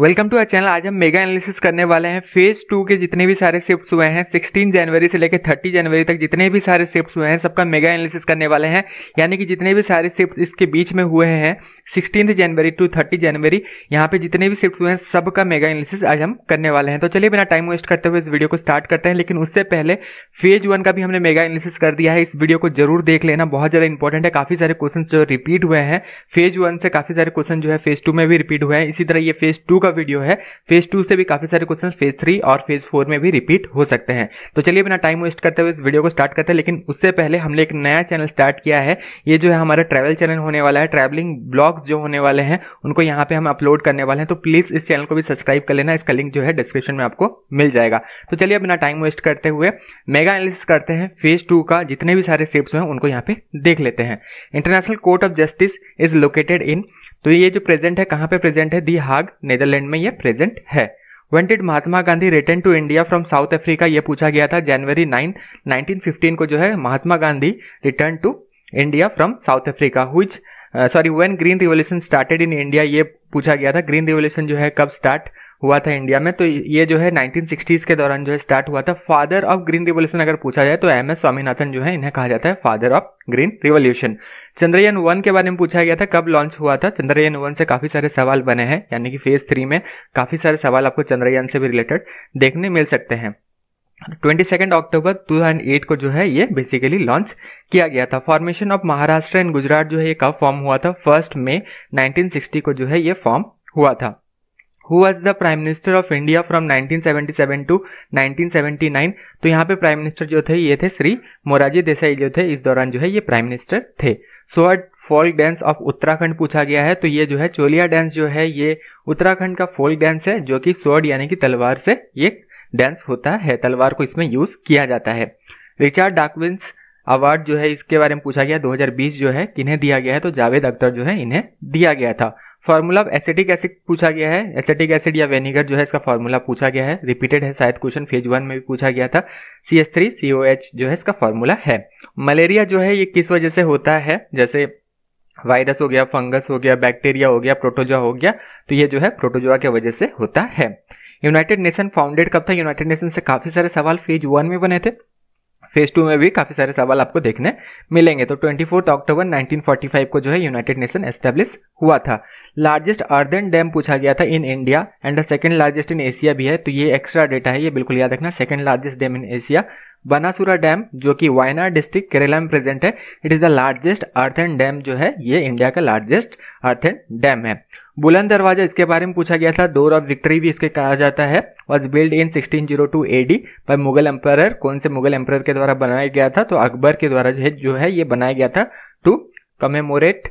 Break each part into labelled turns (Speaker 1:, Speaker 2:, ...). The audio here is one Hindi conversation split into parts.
Speaker 1: वेलकम टू आर चैनल आज हम मेगा एनालिसिस करने वाले हैं फेज टू के जितने भी सारे शिफ्ट हुए हैं 16 जनवरी से लेकर 30 जनवरी तक जितने भी सारे शिफ्ट हुए हैं सबका मेगा एनालिसिस करने वाले हैं यानी कि जितने भी सारे शिफ्ट इसके बीच में हुए हैं sixteen January to thirty January यहाँ पे जितने भी शिफ्ट हुए हैं सबका मेगा एनालिसिस आज हम करने वाले हैं तो चलिए बिना टाइम वेस्ट करते हुए इस वीडियो को स्टार्ट करते हैं लेकिन उससे पहले फेज वन का भी हमने मेगा एनालिसिस कर दिया है इस वीडियो को जरूर देख लेना बहुत ज़्यादा इंपॉर्टेंट है काफ़ी सारे क्वेश्चन जो रिपीट हुए हैं फेज वन से काफ़ी सारे क्वेश्चन जो है फेज टू में भी रिपीट हुए हैं इसी तरह ये फेज टू का का वीडियो है फेज टू से भी काफ़ी सारे क्वेश्चन फेज थ्री और फेज फोर में भी रिपीट हो सकते हैं तो चलिए बिना टाइम वेस्ट करते हुए इस वीडियो को स्टार्ट करते हैं लेकिन उससे पहले हमने एक नया चैनल स्टार्ट किया है ये जो है हमारा ट्रैवल चैनल होने वाला है ट्रैवलिंग ब्लॉग्स जो होने वाले हैं उनको यहाँ पे हम अपलोड करने वाले हैं तो प्लीज़ इस चैनल को भी सब्सक्राइब कर लेना इसका लिंक जो है डिस्क्रिप्शन में आपको मिल जाएगा तो चलिए बिना टाइम वेस्ट करते हुए मेगा एनालिसिस करते हैं फेज टू का जितने भी सारे स्टेप्स हैं उनको यहाँ पे देख लेते हैं International Court of Justice is located in तो ये जो प्रेजेंट है कहाँ पे प्रेजेंट है दी हाग नेदरलैंड में ये प्रेजेंट है when did Mahatma Gandhi return to India from South Africa ये पूछा गया था जनवरी नाइन नाइनटीन को जो है Mahatma Gandhi return to India from South Africa हुई sorry when green revolution started in India ये पूछा गया था ग्रीन रिवोल्यूशन जो है कब स्टार्ट हुआ था इंडिया में तो ये जो है 1960s के दौरान जो है स्टार्ट हुआ था फादर ऑफ ग्रीन रिवोल्यूशन अगर पूछा जाए तो एम एस स्वामीनाथन जो है इन्हें कहा जाता है father of green revolution Chandrayaan one के बारे में पूछा गया था कब लॉन्च हुआ था चंद्रयान वन से काफ़ी सारे सवाल बने हैं यानी कि फेज़ थ्री में काफ़ी सारे सवाल आपको चंद्रयान से भी रिलेटेड देखने मिल सकते हैं ट्वेंटी सेकेंड अक्टूबर 2008 को जो है ये बेसिकली लॉन्च किया गया था formation of Maharashtra and Gujarat जो है ये कब फॉर्म हुआ था फर्स्ट मे नाइनटीन को जो है ये फॉर्म हुआ था who was the prime minister of India from 1977 to 1979 तो यहाँ पे प्राइम मिनिस्टर जो थे ये थे श्री मोरारजी देसाई जो थे इस दौरान जो है ये प्राइम मिनिस्टर थे so what folk dance of Uttarakhand पूछा गया है तो ये जो है चोलिया डांस जो है ये उत्तराखंड का फोल्क डांस है जो कि स्वर्ड यानी कि तलवार से ये डांस होता है तलवार को इसमें यूज किया जाता है रिचार्ड डाकविंस अवार्ड जो है इसके बारे में पूछा गया 2020 जो है किन्हें दिया गया है तो जावेद अख्तर जो है इन्हें दिया गया था फॉर्मूला ऑफ एसिटिक एसिड पूछा गया है एसिटिक एसिड या वेनेगर जो है इसका फॉर्मूला पूछा गया है रिपीटेड है शायद क्वेश्चन फेज वन में भी पूछा गया था C S three C O H जो है इसका फॉर्मूला है मलेरिया जो है ये किस वजह से होता है जैसे वायरस हो गया फंगस हो गया बैक्टीरिया हो गया प्रोटोजोआ हो गया तो ये जो है प्रोटोजोआ की वजह से होता है यूनाइटेड नेशन फाउंडेड कब था यूनाइटेड नेशन से काफी सारे सवाल फेज वन में बने थे फेज टू में भी काफ़ी सारे सवाल आपको देखने मिलेंगे तो ट्वेंटी अक्टूबर 1945 को जो है यूनाइटेड नेशन एस्टेब्लिश हुआ था लार्जेस्ट अर्दन डैम पूछा गया था in India and the second largest in Asia भी है तो ये एक्स्ट्रा डेटा है ये बिल्कुल याद रखना second largest dam in Asia Banasura dam जो कि वायनाड डिस्ट्रिक्ट केरला में प्रेजेंट है it is the largest earthen dam जो है ये इंडिया का लार्जेस्ट अर्थन डैम है बुलंद दरवाजा इसके बारे में पूछा गया था डोर ऑफ विक्ट्री भी इसके कहा जाता है was build in 1602 AD by Mughal empire कौन से मुगल एम्पायर के द्वारा बनाया गया था तो अकबर के द्वारा जो है जो है ये बनाया गया था to commemorate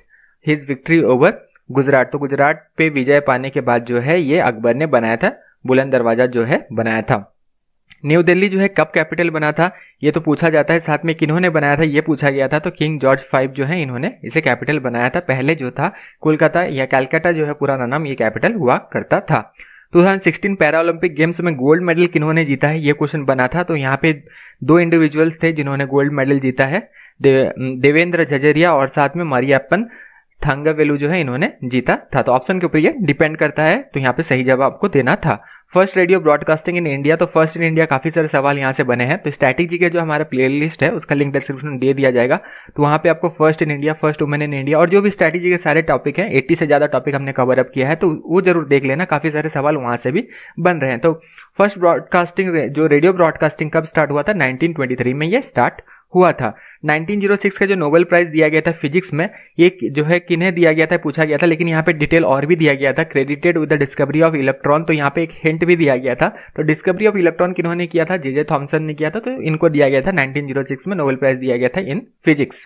Speaker 1: his victory over Gujarat तो गुजरात पे विजय पाने के बाद जो है ये अकबर ने बनाया था बुलंद दरवाजा जो है बनाया था न्यू दिल्ली जो है कब कैपिटल बना था ये तो पूछा जाता है साथ में किन्होंने बनाया था ये पूछा गया था तो किंग जॉर्ज फाइव जो है इन्होंने इसे कैपिटल बनाया था पहले जो था कोलकाता या कैलकाटा जो है पुराना नाम ये कैपिटल हुआ करता था 2016 ओलंपिक गेम्स में गोल्ड मेडल किन्होंने जीता है ये क्वेश्चन बना था तो यहाँ पे दो इंडिविजुअल्स थे जिन्होंने गोल्ड मेडल जीता है देवेंद्र झजरिया और साथ में मरियप्पन थांगावेलू जो है इन्होंने जीता था तो ऑप्शन के ऊपर ये डिपेंड करता है तो यहाँ पे सही जवाब आपको देना था first radio broadcasting in India तो फर्स्ट इन इंडिया काफ़ी सारे सवाल यहाँ से बने हैं तो स्टैटिक जी का जो हमारा लिस्ट है उसका लिंक डिस्क्रिप्शन दे दिया जाएगा तो वहाँ पे आपको first in India first women in India और जो भी स्टैटिक जी के सारे टॉपिक हैं एट्टी से ज़्यादा टॉपिक हमने कवर अप किया है तो वो जरूर देख लेना काफ़ी सारे सवाल वहाँ से भी बन रहे हैं तो फर्स्ट ब्रॉडकास्टिंग जो रेडियो ब्रॉडकास्टिंग कब स्टार्ट हुआ था नाइनटीन में ये स्टार्ट हुआ था 1906 का जो नोबेल प्राइज़ दिया गया था फिजिक्स में ये जो है किन्हें दिया गया था पूछा गया था लेकिन यहाँ पे डिटेल और भी दिया गया था credited with the discovery of electron तो यहाँ पे एक हिंट भी दिया गया था तो डिस्कवरी ऑफ इलेक्ट्रॉन किन्होंने किया था जे जे थॉमसन ने किया था तो इनको दिया गया था नाइनटीन में नोबेल प्राइज़ दिया गया था इन फिजिक्स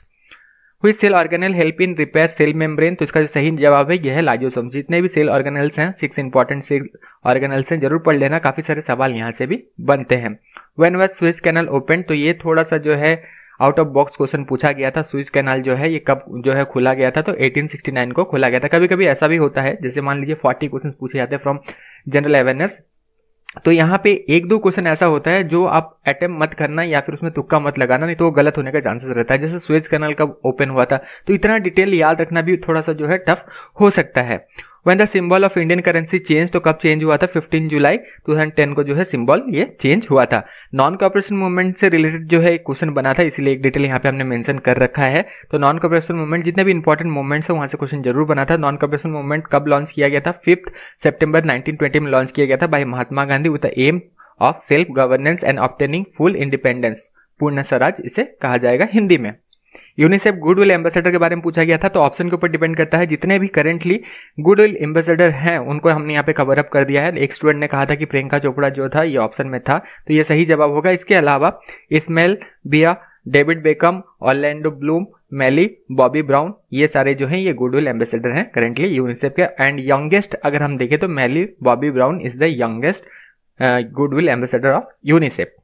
Speaker 1: हुई cell organelle help in repair cell membrane तो इसका जो सही जवाब है यह है लाइजोसोम जितने भी सेल ऑर्गेनल्स हैं सिक्स इंपॉर्टेंट सेल ऑर्गेनल्स हैं जरूर पढ़ लेना काफ़ी सारे सवाल यहाँ से भी बनते हैं वेन वज स्विच कैनल ओपन तो ये थोड़ा सा जो है आउट ऑफ बॉक्स क्वेश्चन पूछा गया था स्विच कैनल जो है ये कब जो है खोला गया था तो 1869 को खोला गया था कभी कभी ऐसा भी होता है जैसे मान लीजिए 40 क्वेश्चन पूछे जाते हैं फ्रॉम जनरल अवेयरनेस तो यहाँ पे एक दो क्वेश्चन ऐसा होता है जो आप अटेम्प मत करना या फिर उसमें तुक्का मत लगाना नहीं तो वो गलत होने का चांसेस रहता है जैसे स्वेज कैनल कब ओपन हुआ था तो इतना डिटेल याद रखना भी थोड़ा सा जो है टफ हो सकता है when the symbol of Indian currency change तो कब चेंज हुआ था 15 जुलाई 2010 को जो है सिंबल ये चेंज हुआ था नॉन कॉपरेशन मूवमेंट से रिलेटेड जो है एक क्वेश्चन बना था इसलिए एक डिटेल यहाँ पे हमने मेंशन कर रखा है तो नॉन कॉपरेशन मूवमेंट जितने भी इंपॉर्टेंट मूवमेंट्स है वहाँ से क्वेश्चन जरूर बना था नॉन कॉपरेशन मूवमेंट कब लॉन्च किया गया था फिफ्थ सेप्टेम्बर नाइनटीन में लॉन्च किया गया था by Mahatma Gandhi with the aim of self governance and obtaining full independence Purna Swaraj इसे कहा जाएगा हिंदी में यूनिसेफ गुडविल एम्बेसडर के बारे में पूछा गया था तो ऑप्शन के ऊपर डिपेंड करता है जितने भी करेंटली गुडविल एम्बेसडर हैं उनको हमने यहाँ पे कवर अप कर दिया है एक स्टूडेंट ने कहा था कि प्रियंका चोपड़ा जो था ये ऑप्शन में था तो ये सही जवाब होगा इसके अलावा इसमेल बिया डेविड बेकम ऑलैंडो ब्लूम मैली बॉबी ब्राउन ये सारे जो हैं ये गुडविल एम्बेसडर हैं करेंटली यूनिसेफ के एंड यंगेस्ट अगर हम देखें तो Millie Bobby Brown is the youngest goodwill ambassador of UNICEF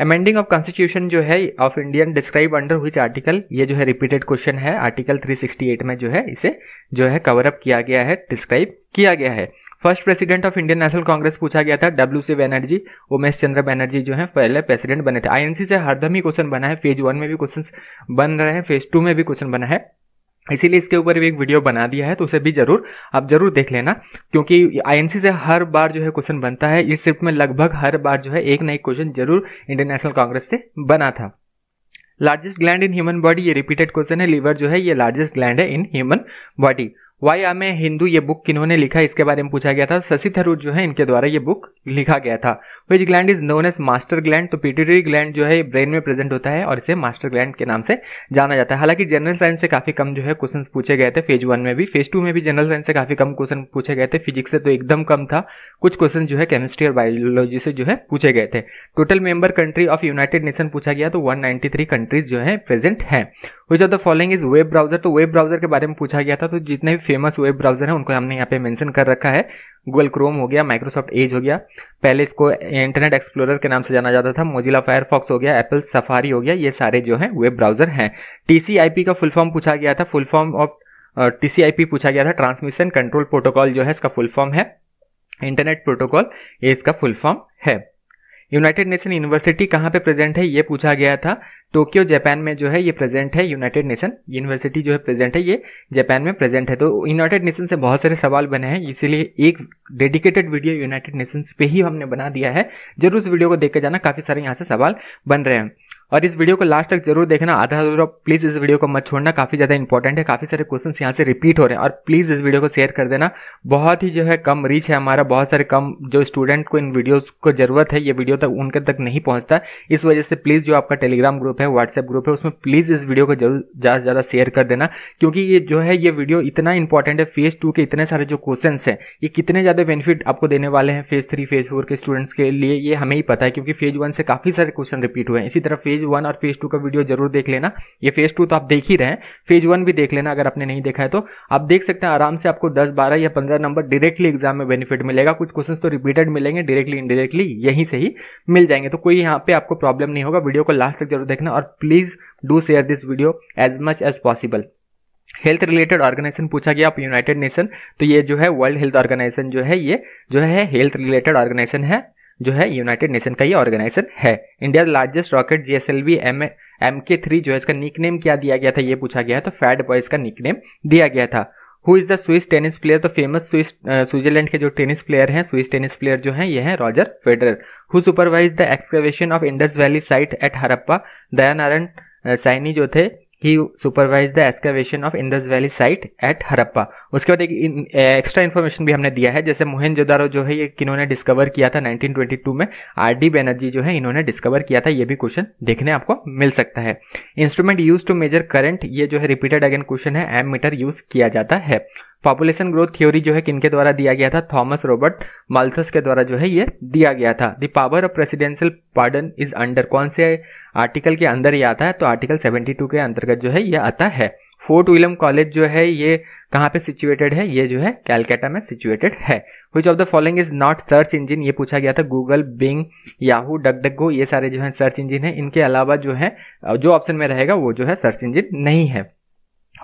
Speaker 1: amending of constitution जो है ऑफ इंडियन डिस्क्राइब अंडर हुई आर्टिकल ये जो है रिपीटेड क्वेश्चन है आर्टिकल 368 में जो है इसे जो है कवर अप किया गया है डिस्क्राइब किया गया है first president of Indian National Congress पूछा गया था डब्ल्यू सी बैनर्जी उमेश चंद्र बैनर्जी जो है पहले प्रेसिडेंट बने थे आईएनसी से हरदम ही क्वेश्चन बना है फेज वन में भी क्वेश्चन बन रहे हैं फेज टू में भी क्वेश्चन बना है इसीलिए इसके ऊपर भी एक वीडियो बना दिया है तो उसे भी जरूर आप जरूर देख लेना क्योंकि आईएनसी से हर बार जो है क्वेश्चन बनता है इस शिफ्ट में लगभग हर बार जो है एक ना एक क्वेश्चन जरूर इंडियन नेशनल कांग्रेस से बना था largest gland in human body ये रिपीटेड क्वेश्चन है लीवर जो है ये लार्जेस्ट ग्लैंड है इन ह्यूमन बॉडी वाई आम ए हिंदू ये बुक किन्होंने लिखा इसके बारे में पूछा गया था शशि थरूर जो है इनके द्वारा ये बुक लिखा गया था which gland is known as master gland तो पिट्यूटरी ग्लैंड जो है ब्रेन में प्रेजेंट होता है और इसे मास्टर ग्लैंड के नाम से जाना जाता है हालांकि जनरल साइंस से काफी कम जो है क्वेश्चन पूछे गए थे फेज वन में भी फेज टू में भी जनरल साइंस से काफी कम क्वेश्चन पूछे गए थे फिजिक्स से तो एकदम कम था कुछ क्वेश्चन जो है केमिस्ट्री और बायोलॉजी से जो है पूछे गए थे total member country of United Nation पूछा गया तो वन कंट्रीज जो है प्रेजेंट है which the following is web browser तो वेब ब्राउजर के बारे में पूछा गया था तो जितने भी फेमस वेब ब्राउज़र हैं उनको हमने यहाँ पे मेंशन कर रखा है गूगल क्रोम हो गया माइक्रोसॉफ्ट एज हो गया पहले इसको इंटरनेट एक्सप्लोरर के नाम से जाना जाता था मोजिला फायरफॉक्स हो गया एप्पल सफारी हो गया ये सारे जो हैं वेब ब्राउज़र हैं टी का फुल फॉर्म पूछा गया था फुल फॉर्म ऑफ टी पूछा गया था ट्रांसमिशन कंट्रोल प्रोटोकॉल जो है इसका फुल फॉर्म है इंटरनेट प्रोटोकॉल ये इसका फुल फॉर्म है यूनाइटेड नेशन यूनिवर्सिटी कहाँ पे प्रेजेंट है ये पूछा गया था टोक्यो जापान में जो है ये प्रेजेंट है यूनाइटेड नेशन यूनिवर्सिटी जो है प्रेजेंट है ये जापान में प्रेजेंट है तो यूनाइटेड नेशन से बहुत सारे सवाल बने हैं इसीलिए एक डेडिकेटेड वीडियो यूनाइटेड नेशंस पे ही हमने बना दिया है जरूर उस वीडियो को देख के जाना काफ़ी सारे यहाँ से सवाल बन रहे हैं और इस वीडियो को लास्ट तक जरूर देखना आधा अधूरा प्लीज़ इस वीडियो को मत छोड़ना काफ़ी ज़्यादा इंपॉर्टेंट है काफ़ी सारे क्वेश्चन यहाँ से रिपीट हो रहे हैं और प्लीज़ इस वीडियो को शेयर कर देना बहुत ही जो है कम रीच है हमारा बहुत सारे कम जो स्टूडेंट को इन वीडियोज़ को ज़रूरत है ये वीडियो तक उनके तक नहीं पहुँचता इस वजह से प्लीज़ जो आपका टेलीग्राम ग्रुप है व्हाट्सएप ग्रुप है उसमें प्लीज़ इस वीडियो को जरूर ज़्यादा से ज़्यादा शेयर कर देना क्योंकि ये जो है ये वीडियो इतना इंपॉर्टेंट है फेज़ टू के इतने सारे जो क्वेश्चन हैं ये कितने ज़्यादा बेनिफिट आपको देने वाले हैं फेज़ थ्री फेज़ फोर के स्टूडेंट्स के लिए ये हमें ही पता है क्योंकि फेज़ वन से काफ़ी सारे क्वेश्चन रिपीट हुए हैं इसी तरह फेज़ फेज वन और फेज टू का वीडियो जरूर देख लेना ये फेज टू तो आप देख ही रहे हैं फेज वन भी देख लेना अगर आपने नहीं देखा है तो आप देख सकते हैं आराम से आपको दस बारह या पंद्रह नंबर डायरेक्टली एग्जाम में बेनिफिट मिलेगा कुछ क्वेश्चन तो रिपीटेड मिलेंगे डायरेक्टली इनडायरेक्टली यहीं से ही मिल जाएंगे तो कोई यहाँ पे आपको प्रॉब्लम नहीं होगा वीडियो को लास्ट तक जरूर देखना और please do share this video as much as possible health related organisation पूछा गया आप यूनाइटेड नेशन तो ये जो है वर्ल्ड हेल्थ ऑर्गेनाइजेशन जो है ये जो है हेल्थ रिलेटेड ऑर्गेनाइजेशन है जो है यूनाइटेड नेशन का ये ऑर्गेनाइजेशन है India largest rocket G S M M के थ्री जो है इसका निक नेम क्या दिया गया था ये पूछा गया है तो फैट बॉय इसका निक नेम दिया गया था who is the Swiss tennis player तो फेमस स्विस स्विट्जरलैंड के जो टेनिस प्लेयर हैं स्विस टेनिस प्लेयर जो हैं ये हैं Roger Federer who supervise the excavation of Indus valley site at Harappa Dayanarayan Saini जो थे he supervise the excavation of Indus valley site at Harappa उसके बाद एक एक्स्ट्रा इन्फॉर्मेशन भी हमने दिया है जैसे जोदारो जो है ये किन्होंने डिस्कवर किया था 1922 में आर डी बेनर्जी जो है इन्होंने डिस्कवर किया था ये भी क्वेश्चन देखने आपको मिल सकता है instrument use to measure current ये जो है रिपीटेड अगेन क्वेश्चन है एम मीटर यूज किया जाता है पॉपुलेशन ग्रोथ थ्योरी जो है किनके द्वारा दिया गया था थॉमस रॉबर्ट माल्थस के द्वारा जो है ये दिया गया था the power of presidential pardon is under कौन से आर्टिकल के अंदर ये आता है तो आर्टिकल 72 के अंतर्गत जो है ये आता है फोर्ट विलियम कॉलेज जो है ये कहाँ पे सिचुएटेड है ये जो है कैलकाटा में सिचुएटेड है which of the following is not search engine ये पूछा गया था गूगल बिंग याहू डगडगो ये सारे जो है सर्च इंजिन है इनके अलावा जो है जो ऑप्शन में रहेगा वो जो है सर्च इंजिन नहीं है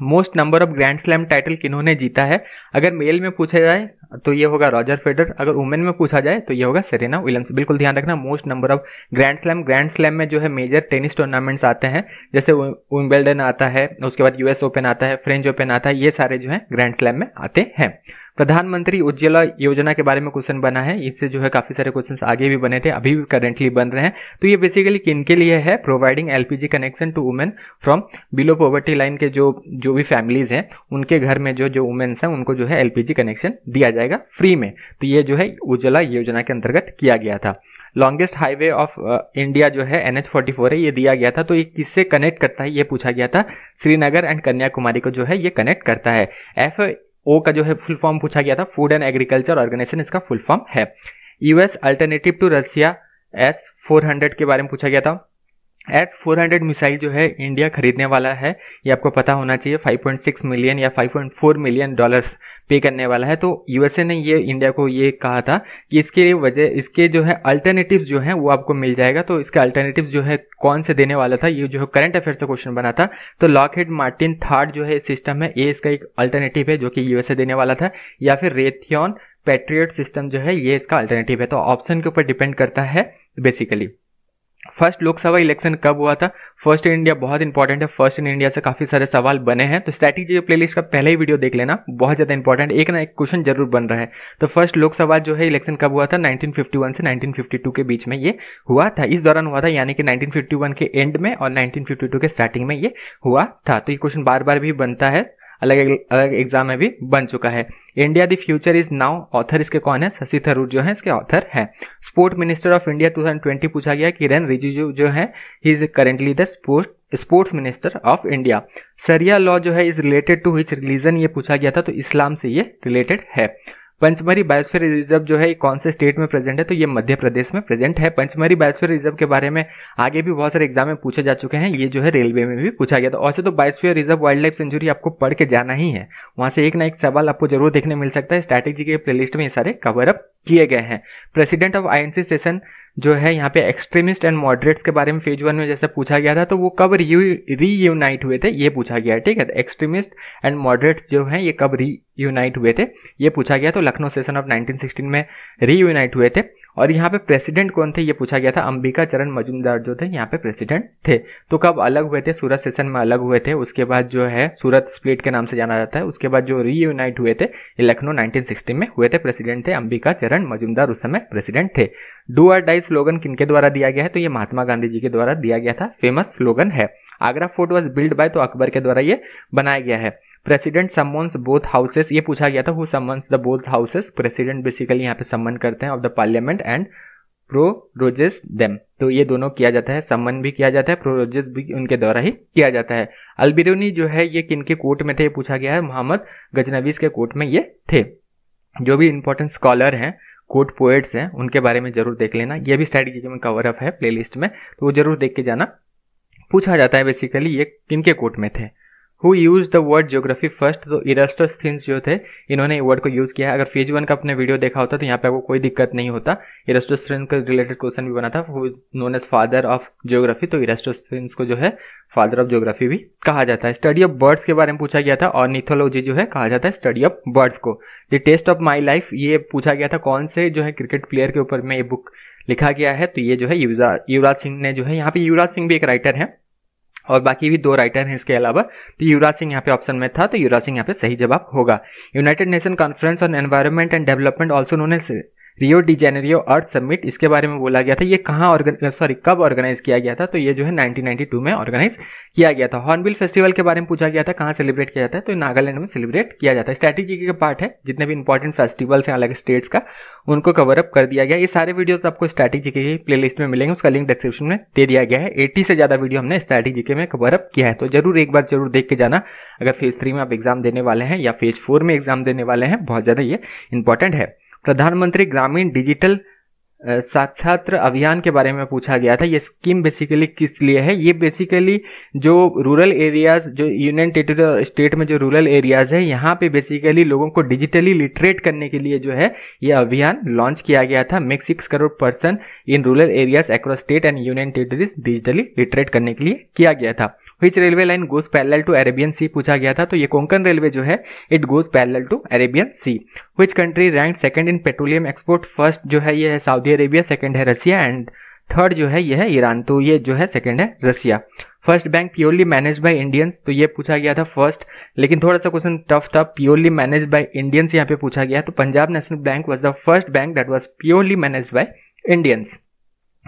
Speaker 1: most number of grand slam title किन्होंने जीता है अगर मेल में पूछा जाए तो ये होगा रॉजर फेडर अगर वुमेन में पूछा जाए तो ये होगा सेरेना विलियम्स बिल्कुल ध्यान रखना most number of grand slam grand slam में जो है मेजर टेनिस टूर्नामेंट्स आते हैं जैसे विम्बलडन आता है उसके बाद यूएस ओपन आता है फ्रेंच ओपन आता है ये सारे जो है ग्रैंड स्लैम में आते हैं प्रधानमंत्री उज्ज्वला योजना के बारे में क्वेश्चन बना है इससे जो है काफ़ी सारे क्वेश्चन आगे भी बने थे अभी भी करेंटली बन रहे हैं तो ये बेसिकली किन के लिए है providing LPG connection to women from below poverty line के जो जो भी फैमिलीज हैं उनके घर में जो जो वुमेन्स हैं उनको जो है एलपीजी कनेक्शन दिया जाएगा फ्री में तो ये जो है उज्ज्वला योजना के अंतर्गत किया गया था लॉन्गेस्ट हाईवे ऑफ इंडिया जो है एन एच फोर्टी फोर है ये दिया गया था तो ये किससे कनेक्ट करता है ये पूछा गया था श्रीनगर एंड कन्याकुमारी को जो है ये कनेक्ट करता है एफ ओ का जो है फुल फॉर्म पूछा गया था फूड एंड एग्रीकल्चर ऑर्गेनाइजेशन इसका फुल फॉर्म है US alternative to Russia S 400 के बारे में पूछा गया था एस 400 मिसाइल जो है इंडिया खरीदने वाला है ये आपको पता होना चाहिए 5.6 मिलियन या 5.4 मिलियन डॉलर्स पे करने वाला है तो यूएसए ने ये इंडिया को ये कहा था कि इसके लिए वजह इसके जो है अल्टरनेटिव जो है वो आपको मिल जाएगा तो इसका अल्टरनेटिव जो है कौन से देने वाला था ये जो है करंट अफेयर से क्वेश्चन बना था तो लॉक हेड मार्टिन थार्ड जो है सिस्टम है ये इसका एक अल्टरनेटिव है जो कि यूएसए देने वाला था या फिर रेथियन पेट्रियट सिस्टम जो है ये इसका अल्टरनेटिव है तो ऑप्शन के ऊपर डिपेंड करता है बेसिकली फर्स्ट लोकसभा इलेक्शन कब हुआ था फर्स्ट इन इंडिया बहुत इंपॉर्टेंट है फर्स्ट इन इंडिया से काफी सारे सवाल बने हैं तो स्ट्रैटेजी प्लेलिस्ट का पहले ही वीडियो देख लेना बहुत ज्यादा इंपॉर्टेंट एक ना एक क्वेश्चन जरूर बन रहा है तो फर्स्ट लोकसभा जो है इलेक्शन कब हुआ था 1951 से 1952 के बीच में ये हुआ था इस दौरान हुआ था यानी कि नाइनटीन के एंड में और नाइनटीन के स्टार्टिंग में ये हुआ था तो ये क्वेश्चन बार बार भी बनता है अलग अलग एग्जाम में भी बन चुका है India the future is now author इसके कौन है शशि थरूर जो है इसके ऑथर है स्पोर्ट मिनिस्टर ऑफ इंडिया 2020 पूछा गया किरण रिजिजू जो है he is currently the sport sports minister of India सरिया लॉ जो है is related to which religion ये पूछा गया था तो इस्लाम से ये रिलेटेड है पंचमरी बायोस्फीयर रिजर्व जो है कौन से स्टेट में प्रेजेंट है तो ये मध्य प्रदेश में प्रेजेंट है पंचमरी बायोस्फीयर रिजर्व के बारे में आगे भी बहुत सारे एग्जाम में पूछे जा चुके हैं ये जो है रेलवे में भी पूछा गया था और तो biosphere reserve wild life sanctuary आपको पढ़ के जाना ही है वहां से एक ना एक सवाल आपको जरूर देखने मिल सकता है स्ट्रैटेजी के प्लेलिस्ट में ये सारे कवर अप किए गए हैं प्रेसिडेंट ऑफ आई सेशन जो है यहाँ पे एक्सट्रीमिस्ट एंड मॉडरेट्स के बारे में फेज वन में जैसे पूछा गया था तो वो कब रीयूनाइट हुए थे ये पूछा गया ठीक है एक्सट्रीमिस्ट एंड मॉडरेट्स जो हैं ये कब रीयूनाइट हुए थे ये पूछा गया तो लखनऊ सेशन ऑफ 1916 में रीयूनाइट हुए थे और यहाँ पे प्रेसिडेंट कौन थे ये पूछा गया था अंबिका चरण मजूमदार जो थे यहाँ पे प्रेसिडेंट थे तो कब अलग हुए थे सूरत सेशन में अलग हुए थे उसके बाद जो है सूरत स्प्लिट के नाम से जाना जाता है उसके बाद जो रीयूनाइट हुए थे ये लखनऊ 1960 में हुए थे प्रेसिडेंट थे अंबिका चरण मजूमदार उस समय प्रेसिडेंट थे डू आर डाई स्लोगन किनके द्वारा दिया गया है तो ये महात्मा गांधी जी के द्वारा दिया गया था फेमस स्लोगन है Agra fort was build by तो अकबर के द्वारा ये बनाया गया है प्रेसिडेंट सम्मोन्स बोथ हाउसेस ये पूछा गया था who summons the both houses president basically यहाँ पे सम्मन करते हैं of the parliament and prorogues them तो ये दोनों किया जाता है सम्मन भी किया जाता है प्रोरोजेस भी उनके द्वारा ही किया जाता है अलबिरूनी जो है ये किन के कोर्ट में थे ये पूछा गया है मोहम्मद गजनवीस के कोर्ट में ये थे जो भी इंपॉर्टेंट स्कॉलर हैं कोर्ट पोएट्स हैं उनके बारे में जरूर देख लेना ये भी जी में कवर अप है प्लेलिस्ट में तो वो जरूर देख के जाना पूछा जाता है बेसिकली ये किन के कोर्ट में थे who use the word geography first तो थिंस जो थे इन्होंने वर्ड को यूज़ किया है अगर फेज वन का अपने वीडियो देखा होता तो यहाँ पे आपको कोई दिक्कत नहीं होता थिंस के रिलेटेड क्वेश्चन भी बना था who is known as father of geography तो थिंस को जो है फादर ऑफ ज्योग्राफी भी कहा जाता है स्टडी ऑफ बर्ड्स के बारे में पूछा गया था और निथोलॉजी जो है कहा जाता है स्टडी ऑफ बर्ड्स को the test of my life ये पूछा गया था कौन से जो है क्रिकेट प्लेयर के ऊपर में ये बुक लिखा गया है तो ये जो है युवराज युवराज सिंह ने जो है यहाँ पे युवराज सिंह भी एक राइटर है और बाकी भी दो राइटर हैं इसके अलावा तो युवराज सिंह यहाँ पे ऑप्शन में था तो युवराज सिंह यहाँ पे सही जवाब होगा United Nation conference on environment and development also known Rio de Janeiro earth summit इसके बारे में बोला गया था ये कहाँ सॉरी uh, कब ऑर्गेनाइज किया गया था तो ये जो है 1992 में ऑर्गेनाइज किया गया था हॉर्नबिल फेस्टिवल के बारे में पूछा गया था कहाँ सेलिब्रेट किया जाता है तो नागालैंड में सेलिब्रेट किया जाता है स्ट्रैटेजी के पार्ट है जितने भी इंपॉर्टेंट फेस्टिवल्स हैं अलग स्टेट्स का उनको कवर अप कर दिया गया ये सारे वीडियो तो आपको स्ट्रैटेजी के प्ले में मिलेंगे उसका लिंक डिस्क्रिप्शन में दे दिया गया है एट्टी से ज़्यादा वीडियो हमने स्ट्रैटेजी के में कवर अप किया है तो जरूर एक बार जरूर देख के जाना अगर फेज थ्री में आप एग्जाम देने वाले हैं या फेज फोर में एग्जाम देने वाले हैं बहुत ज़्यादा ये इंपॉर्टेंट है प्रधानमंत्री ग्रामीण डिजिटल साक्षात्र अभियान के बारे में पूछा गया था ये स्कीम बेसिकली किस लिए है ये बेसिकली जो रूरल एरियाज जो यूनियन टेरिटरी स्टेट में जो रूरल एरियाज है यहाँ पे बेसिकली लोगों को डिजिटली लिटरेट करने के लिए जो है ये अभियान लॉन्च किया गया था make six crore person in rural areas across state and union territories digitally literate करने के लिए किया गया था which railway line goes parallel to Arabian Sea पूछा गया था तो ये कोंकण रेलवे जो है it goes parallel to Arabian Sea which country rank second in petroleum export first जो है ये है सऊदी अरेबिया सेकंड है रसिया एंड थर्ड जो है ये है ईरान तो ये जो है सेकंड है Russia first bank purely manage by Indians तो ये पूछा गया था फर्स्ट लेकिन थोड़ा सा क्वेश्चन टफ था प्योरली मैनेज बाय इंडियंस यहाँ पे पूछा गया तो Punjab National Bank was the first bank that was purely manage by Indians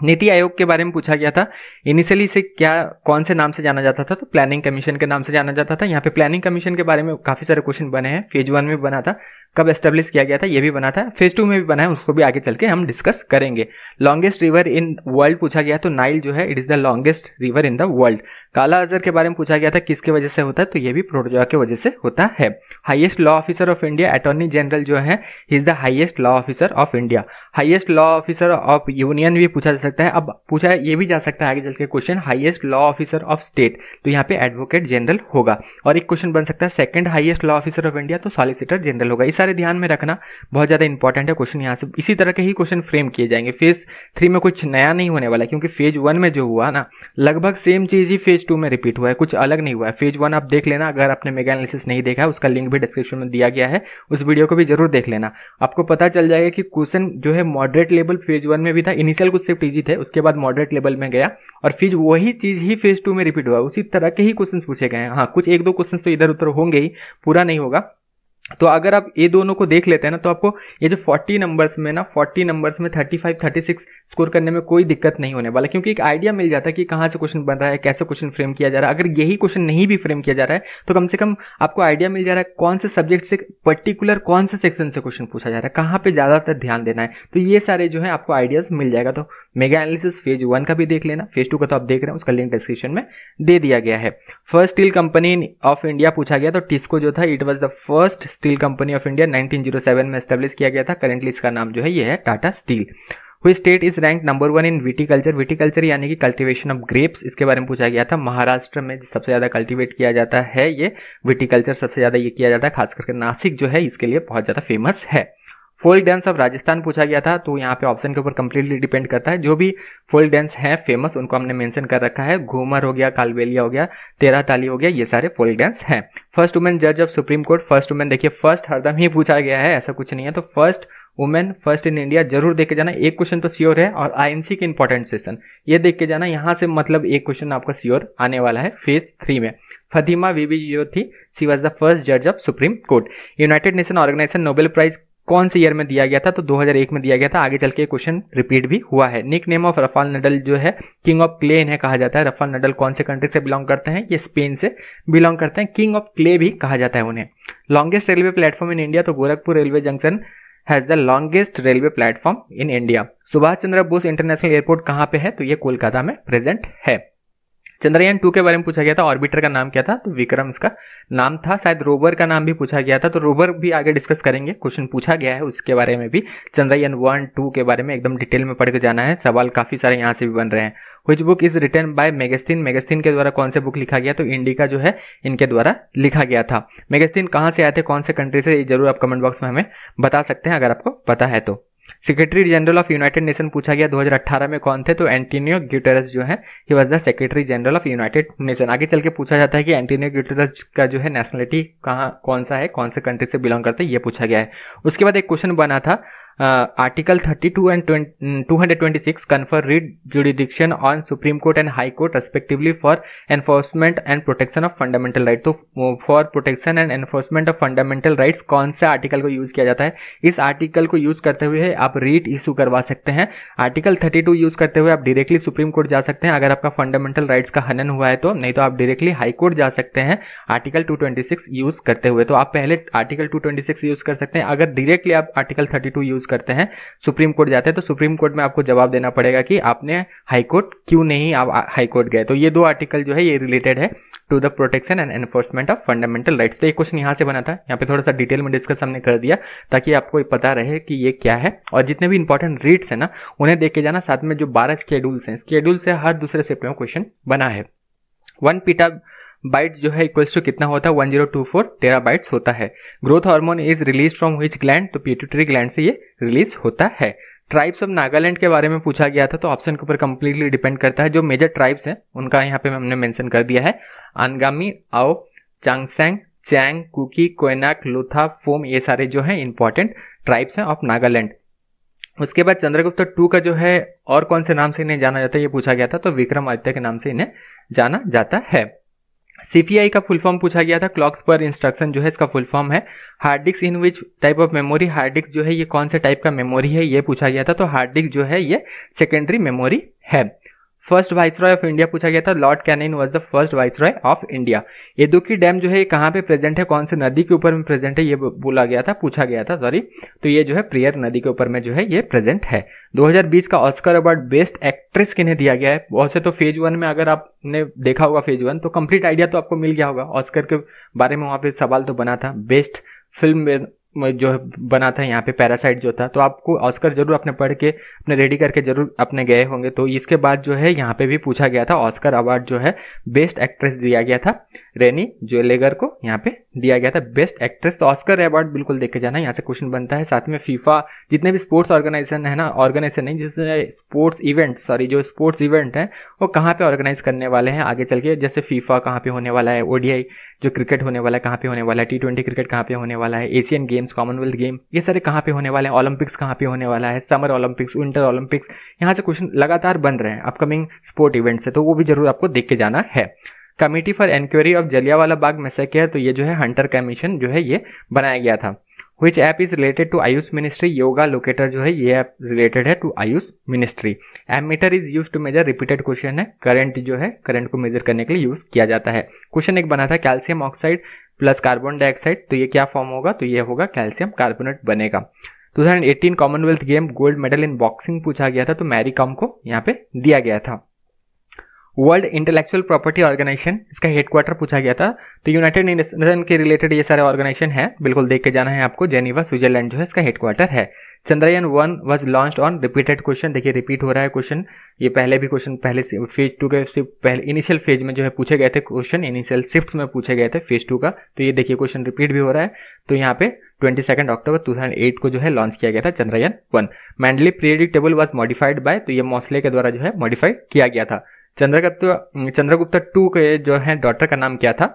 Speaker 1: NITI Aayog के बारे में पूछा गया था इनिशियली इसे क्या कौन से नाम से जाना जाता था तो प्लानिंग कमीशन के नाम से जाना जाता था यहाँ पे प्लानिंग कमीशन के बारे में काफ़ी सारे क्वेश्चन बने हैं फेज वन में बना था कब एस्टेब्लिश किया गया था ये भी बना था फेज टू में भी बना है उसको भी आगे चल के हम डिस्कस करेंगे लॉन्गेस्ट रिवर इन वर्ल्ड पूछा गया तो नाइल जो है it is the longest river in the world kala azar के बारे में पूछा गया था किसके वजह से होता है तो ये भी प्रोटोजोआ की वजह से होता है highest law officer of India attorney general जो है is the highest law officer of India highest law officer of union भी पूछा जा सकता है अब पूछा ये भी जा सकता है आगे चल के question highest law officer of state तो यहाँ पे एडवोकेट जनरल होगा और एक क्वेश्चन बन सकता है second highest law officer of India तो सॉलिसिटर जनरल होगा इस सारे ध्यान में रखना बहुत ज़्यादा इंपॉर्टेंट है क्वेश्चन यहाँ से इसी तरह के ही क्वेश्चन फ्रेम किए जाएंगे फेज थ्री में कुछ नया नहीं होने वाला क्योंकि फेज वन में जो हुआ ना लगभग सेम चीज़ ही फेज टू में रिपीट हुआ है कुछ अलग नहीं हुआ है फेज वन आप देख लेना अगर आपने मेगा एनालिसिस नहीं देखा है उसका लिंक भी डिस्क्रिप्शन में दिया गया है उस वीडियो को भी जरूर देख लेना आपको पता चल जाएगा कि क्वेश्चन जो है मॉडरेट लेवल फेज वन में भी था इनिशियल कुछ सिर्फ इजी थे उसके बाद मॉडरेट लेवल में गया और फिर वही चीज़ ही फेज टू में रिपीट हुआ उसी तरह के ही क्वेश्चन पूछे गए हैं हाँ कुछ एक दो क्वेश्चन तो इधर उधर होंगे ही पूरा नहीं होगा तो अगर आप ये दोनों को देख लेते हैं ना तो आपको ये जो 40 नंबर्स में ना 40 नंबर्स में 35, 36 स्कोर करने में कोई दिक्कत नहीं होने वाला क्योंकि एक आइडिया मिल जाता है कि कहाँ से क्वेश्चन बन रहा है कैसे क्वेश्चन फ्रेम किया जा रहा है अगर यही क्वेश्चन नहीं भी फ्रेम किया जा रहा है तो कम से कम आपको आइडिया मिल जा रहा है कौन से सब्जेक्ट से पर्टिकुलर कौन से सेक्शन से क्वेश्चन पूछा जा रहा है कहाँ पर ज़्यादातर ध्यान देना है तो ये सारे जो है आपको आइडियाज़ मिल जाएगा तो मेगा एनालिसिस फेज वन का भी देख लेना फेज टू का तो आप देख रहे हैं उसका लिंक डिस्क्रिप्शन में दे दिया गया है first steel company of India पूछा गया तो टिस्को जो था it was the first steel company of India 1907 में स्टेब्लिश किया गया था करेंटली इसका नाम जो है यह है टाटा स्टील हुई state is rank number one in viticulture viticulture यानी कि कल्टिवेशन ऑफ ग्रेप्स इसके बारे में पूछा गया था महाराष्ट्र में सबसे ज़्यादा कल्टिवेट किया जाता है ये विटीकल्चर सबसे ज़्यादा ये किया जाता है खास करके नासिक जो है इसके लिए बहुत ज़्यादा फेमस है फोल्क डांस ऑफ राजस्थान पूछा गया था तो यहाँ पे ऑप्शन के ऊपर कंप्लीटली डिपेंड करता है जो भी फोल्क डांस है फेमस उनको हमने मेंशन कर रखा है घूमर हो गया कालबेलिया हो गया तेरा ताली हो गया ये सारे फोल्क डांस हैं फर्स्ट वुमेन जज of supreme court first women देखिए फर्स्ट हरदम ही पूछा गया है ऐसा कुछ नहीं है तो first women first in India जरूर देख के जाना एक क्वेश्चन तो सियोर है और आईएनसी के इंपॉर्टेंट सेशन ये देख के जाना यहाँ से मतलब एक क्वेश्चन आपका सियोर आने वाला है फेज थ्री में फतिमा वीवी जो थी सी वॉज द फर्स्ट जज of supreme court United Nation organisation Nobel prize कौन से ईयर में दिया गया था तो 2001 में दिया गया था आगे चल के क्वेश्चन रिपीट भी हुआ है nickname of Rafael Nadal जो है किंग ऑफ क्ले इन्हें कहा जाता है रफाल नडल कौन से कंट्री से बिलोंग करते हैं ये स्पेन से बिलोंग करते हैं किंग ऑफ क्ले भी कहा जाता है उन्हें longest railway platform in India तो Gorakhpur railway junction has the longest railway platform in India Subhash Chandra Bose international airport कहाँ पे है तो ये कोलकाता में प्रेजेंट है चंद्रयान टू के बारे में पूछा गया था ऑर्बिटर का नाम क्या था तो विक्रम इसका नाम था शायद रोवर का नाम भी पूछा गया था तो रोवर भी आगे डिस्कस करेंगे क्वेश्चन पूछा गया है उसके बारे में भी चंद्रयान वन टू के बारे में एकदम डिटेल में पढ़ के जाना है सवाल काफ़ी सारे यहाँ से भी बन रहे हैं which book is written by Megasthenes Megasthenes के द्वारा कौन से बुक लिखा गया तो इंडिका जो है इनके द्वारा लिखा गया था मेगस्तीन कहाँ से आए थे कौन से कंट्री से जरूर आप कमेंट बॉक्स में हमें बता सकते हैं अगर आपको पता है तो secretary general of United Nation पूछा गया 2018 में कौन थे तो एंटीनियो ग्यूटेरस जो है he was the secretary general of United Nation आगे चल के पूछा जाता है कि एंटीनियो ग्यूटेरस का जो है नेशनलिटी कहाँ कौन सा है कौन से कंट्री से बिलोंग करते हैं ये पूछा गया है उसके बाद एक क्वेश्चन बना था Uh, article 32 hundred twenty 226 conferred jurisdiction on supreme court and high court respectively for enforcement and protection of fundamental right तो for protection and enforcement of fundamental rights कौन से आर्टिकल को यूज किया जाता है इस आर्टिकल को यूज करते हुए आप रीट इशू करवा सकते हैं आर्टिकल 32 यूज करते हुए आप डायरेक्टली सुप्रीम कोर्ट जा सकते हैं अगर आपका फंडामेंटल राइट्स का हनन हुआ है तो नहीं तो आप डायरेक्टली हाई कोर्ट जा सकते हैं आर्टिकल 226 यूज करते हुए तो आप पहले आर्टिकल 226 यूज कर सकते हैं अगर डायरेक्टली आप आर्टिकल 32 यूज यूज़ करते हैं सुप्रीम कोर्ट जाते हैं तो सुप्रीम कोर्ट में आपको जवाब देना पड़ेगा कि आपने हाई कोर्ट क्यों नहीं आप हाई कोर्ट गए तो ये दो आर्टिकल जो है ये रिलेटेड है to the protection and enforcement of fundamental rights तो ये क्वेश्चन यहाँ से बना था यहाँ पे थोड़ा सा डिटेल में डिस्कस हमने कर दिया ताकि आपको पता रहे कि ये क्या है और जितने भी इंपॉर्टेंट रीड्स है ना उन्हें देख के जाना साथ में जो बारह स्केड्यूल्स हैं स्केड्यूल से हर दूसरे सेप्ट में क्वेश्चन बना है वन पीटा बाइट जो है इक्वल्स टू कितना होता है 1024 टेरा बाइट होता है growth hormone is release from which gland तो पीट्यूटरी ग्लैंड से ये रिलीज होता है ट्राइब्स ऑफ नागालैंड के बारे में पूछा गया था तो ऑप्शन के ऊपर कंप्लीटली डिपेंड करता है जो मेजर ट्राइब्स हैं उनका यहाँ पे हमने मेंशन कर दिया है अनगामी आओ चांगसेंग चैंग कुकी कोयनाक लोथा फोम ये सारे जो है इंपॉर्टेंट ट्राइब्स हैं ऑफ नागालैंड उसके बाद चंद्रगुप्त टू का जो है और कौन से नाम से इन्हें जाना जाता है ये पूछा गया था तो विक्रमादित्य के नाम से इन्हें जाना जाता है सीपीआई का फुल फॉर्म पूछा गया था क्लॉक्स पर इंस्ट्रक्शन जो है इसका फुल फॉर्म है hard disk in which type of memory hard disk जो है ये कौन से टाइप का मेमोरी है ये पूछा गया था तो हार्ड डिस्क जो है ये सेकेंडरी मेमोरी है first viceroy of India पूछा गया था lord Canning was the first viceroy of India येदुकी डैम जो है कहाँ पे प्रेजेंट है कौन से नदी के ऊपर में प्रेजेंट है ये बोला गया था पूछा गया था सॉरी तो ये जो है प्रियर नदी के ऊपर में जो है ये प्रेजेंट है 2020 का ऑस्कर अवार्ड बेस्ट एक्ट्रेस किन्हें दिया गया है बहुत से तो फेज वन में अगर आपने देखा होगा फेज वन तो कंप्लीट आइडिया तो आपको मिल गया होगा ऑस्कर के बारे में वहां पे सवाल तो बना था बेस्ट फिल्म जो है बना था यहाँ पे पैरासाइट जो था तो आपको ऑस्कर जरूर अपने पढ़ के अपने रेडी करके जरूर अपने गए होंगे तो इसके बाद जो है यहाँ पे भी पूछा गया था ऑस्कर अवार्ड जो है बेस्ट एक्ट्रेस दिया गया था रेनी ज्वेलेगर को यहाँ पे दिया गया था बेस्ट एक्ट्रेस तो ऑस्कर अवार्ड बिल्कुल देखे जाना है यहाँ से क्वेश्चन बनता है साथ में फीफा जितने भी स्पोर्ट्स ऑर्गेनाइजेशन है ना ऑर्गेनाइजेशन नहीं जिसमें स्पोर्ट्स इवेंट सॉरी जो स्पोर्ट्स इवेंट है वो कहाँ पे ऑर्गेनाइज करने वाले हैं आगे चल के जैसे फीफा कहाँ पे होने वाला है ओडीआई जो क्रिकेट होने वाला है कहाँ पे होने वाला है टी ट्वेंटी क्रिकेट कहाँ पे होने वाला है एशियन गेम्स कॉमनवेल्थ गेम ये सारे कहाँ पे होने वाले हैं ओलंपिक्स कहाँ पे होने वाला है समर ओलंपिक्स विंटर ओलंपिक्स यहाँ से क्वेश्चन लगातार बन रहे हैं अपकमिंग स्पोर्ट इवेंट्स है तो वो भी जरूर आपको देख के जाना है committee for inquiry of Jallianwala Bagh है तो ये जो है हंटर कमीशन जो है ये बनाया गया था which app is related to AYUSH ministry yoga locator जो है ये ऐप रिलेटेड है to AYUSH ministry ammeter is used to measure repeated question है करंट जो है करंट को मेजर करने के लिए यूज किया जाता है क्वेश्चन एक बना था calcium oxide plus carbon dioxide तो ये क्या फॉर्म होगा तो ये होगा कैल्शियम कार्बोनेट बनेगा 2018 Commonwealth game gold medal in boxing पूछा गया था तो मैरी कॉम को यहाँ पे दिया गया था वर्ल्ड इंटेलेक्चुअल प्रॉपर्टी ऑर्गेनाइजेशन इसका हेडक्वार्टर पूछा गया था तो यूनाइटेड नेशन के रिलेटेड ये सारे ऑर्गेनाइजेशन है बिल्कुल देख के जाना है आपको जेनीवा स्विटरलैंड जो है इसका हेडक्वार्टर है Chandrayaan one was launch on repeated question देखिए रिपीट हो रहा है क्वेश्चन ये पहले भी क्वेश्चन पहले फेज टू के पहले इनिशियल फेज में जो है पूछे गए थे क्वेश्चन इनिशियल शिफ्ट में पूछे गए थे फेज टू का तो ये देखिए क्वेश्चन रिपीट भी हो रहा है तो यहाँ पे twenty second October two thousand eight को जो है लॉन्च किया गया था Chandrayaan one Mendeleev periodic table was modified by तो ये मौसले के द्वारा जो है मॉडिफाइड किया गया था चंद्रगुप्त चंद्रगुप्त टू के जो है डॉटर का नाम क्या था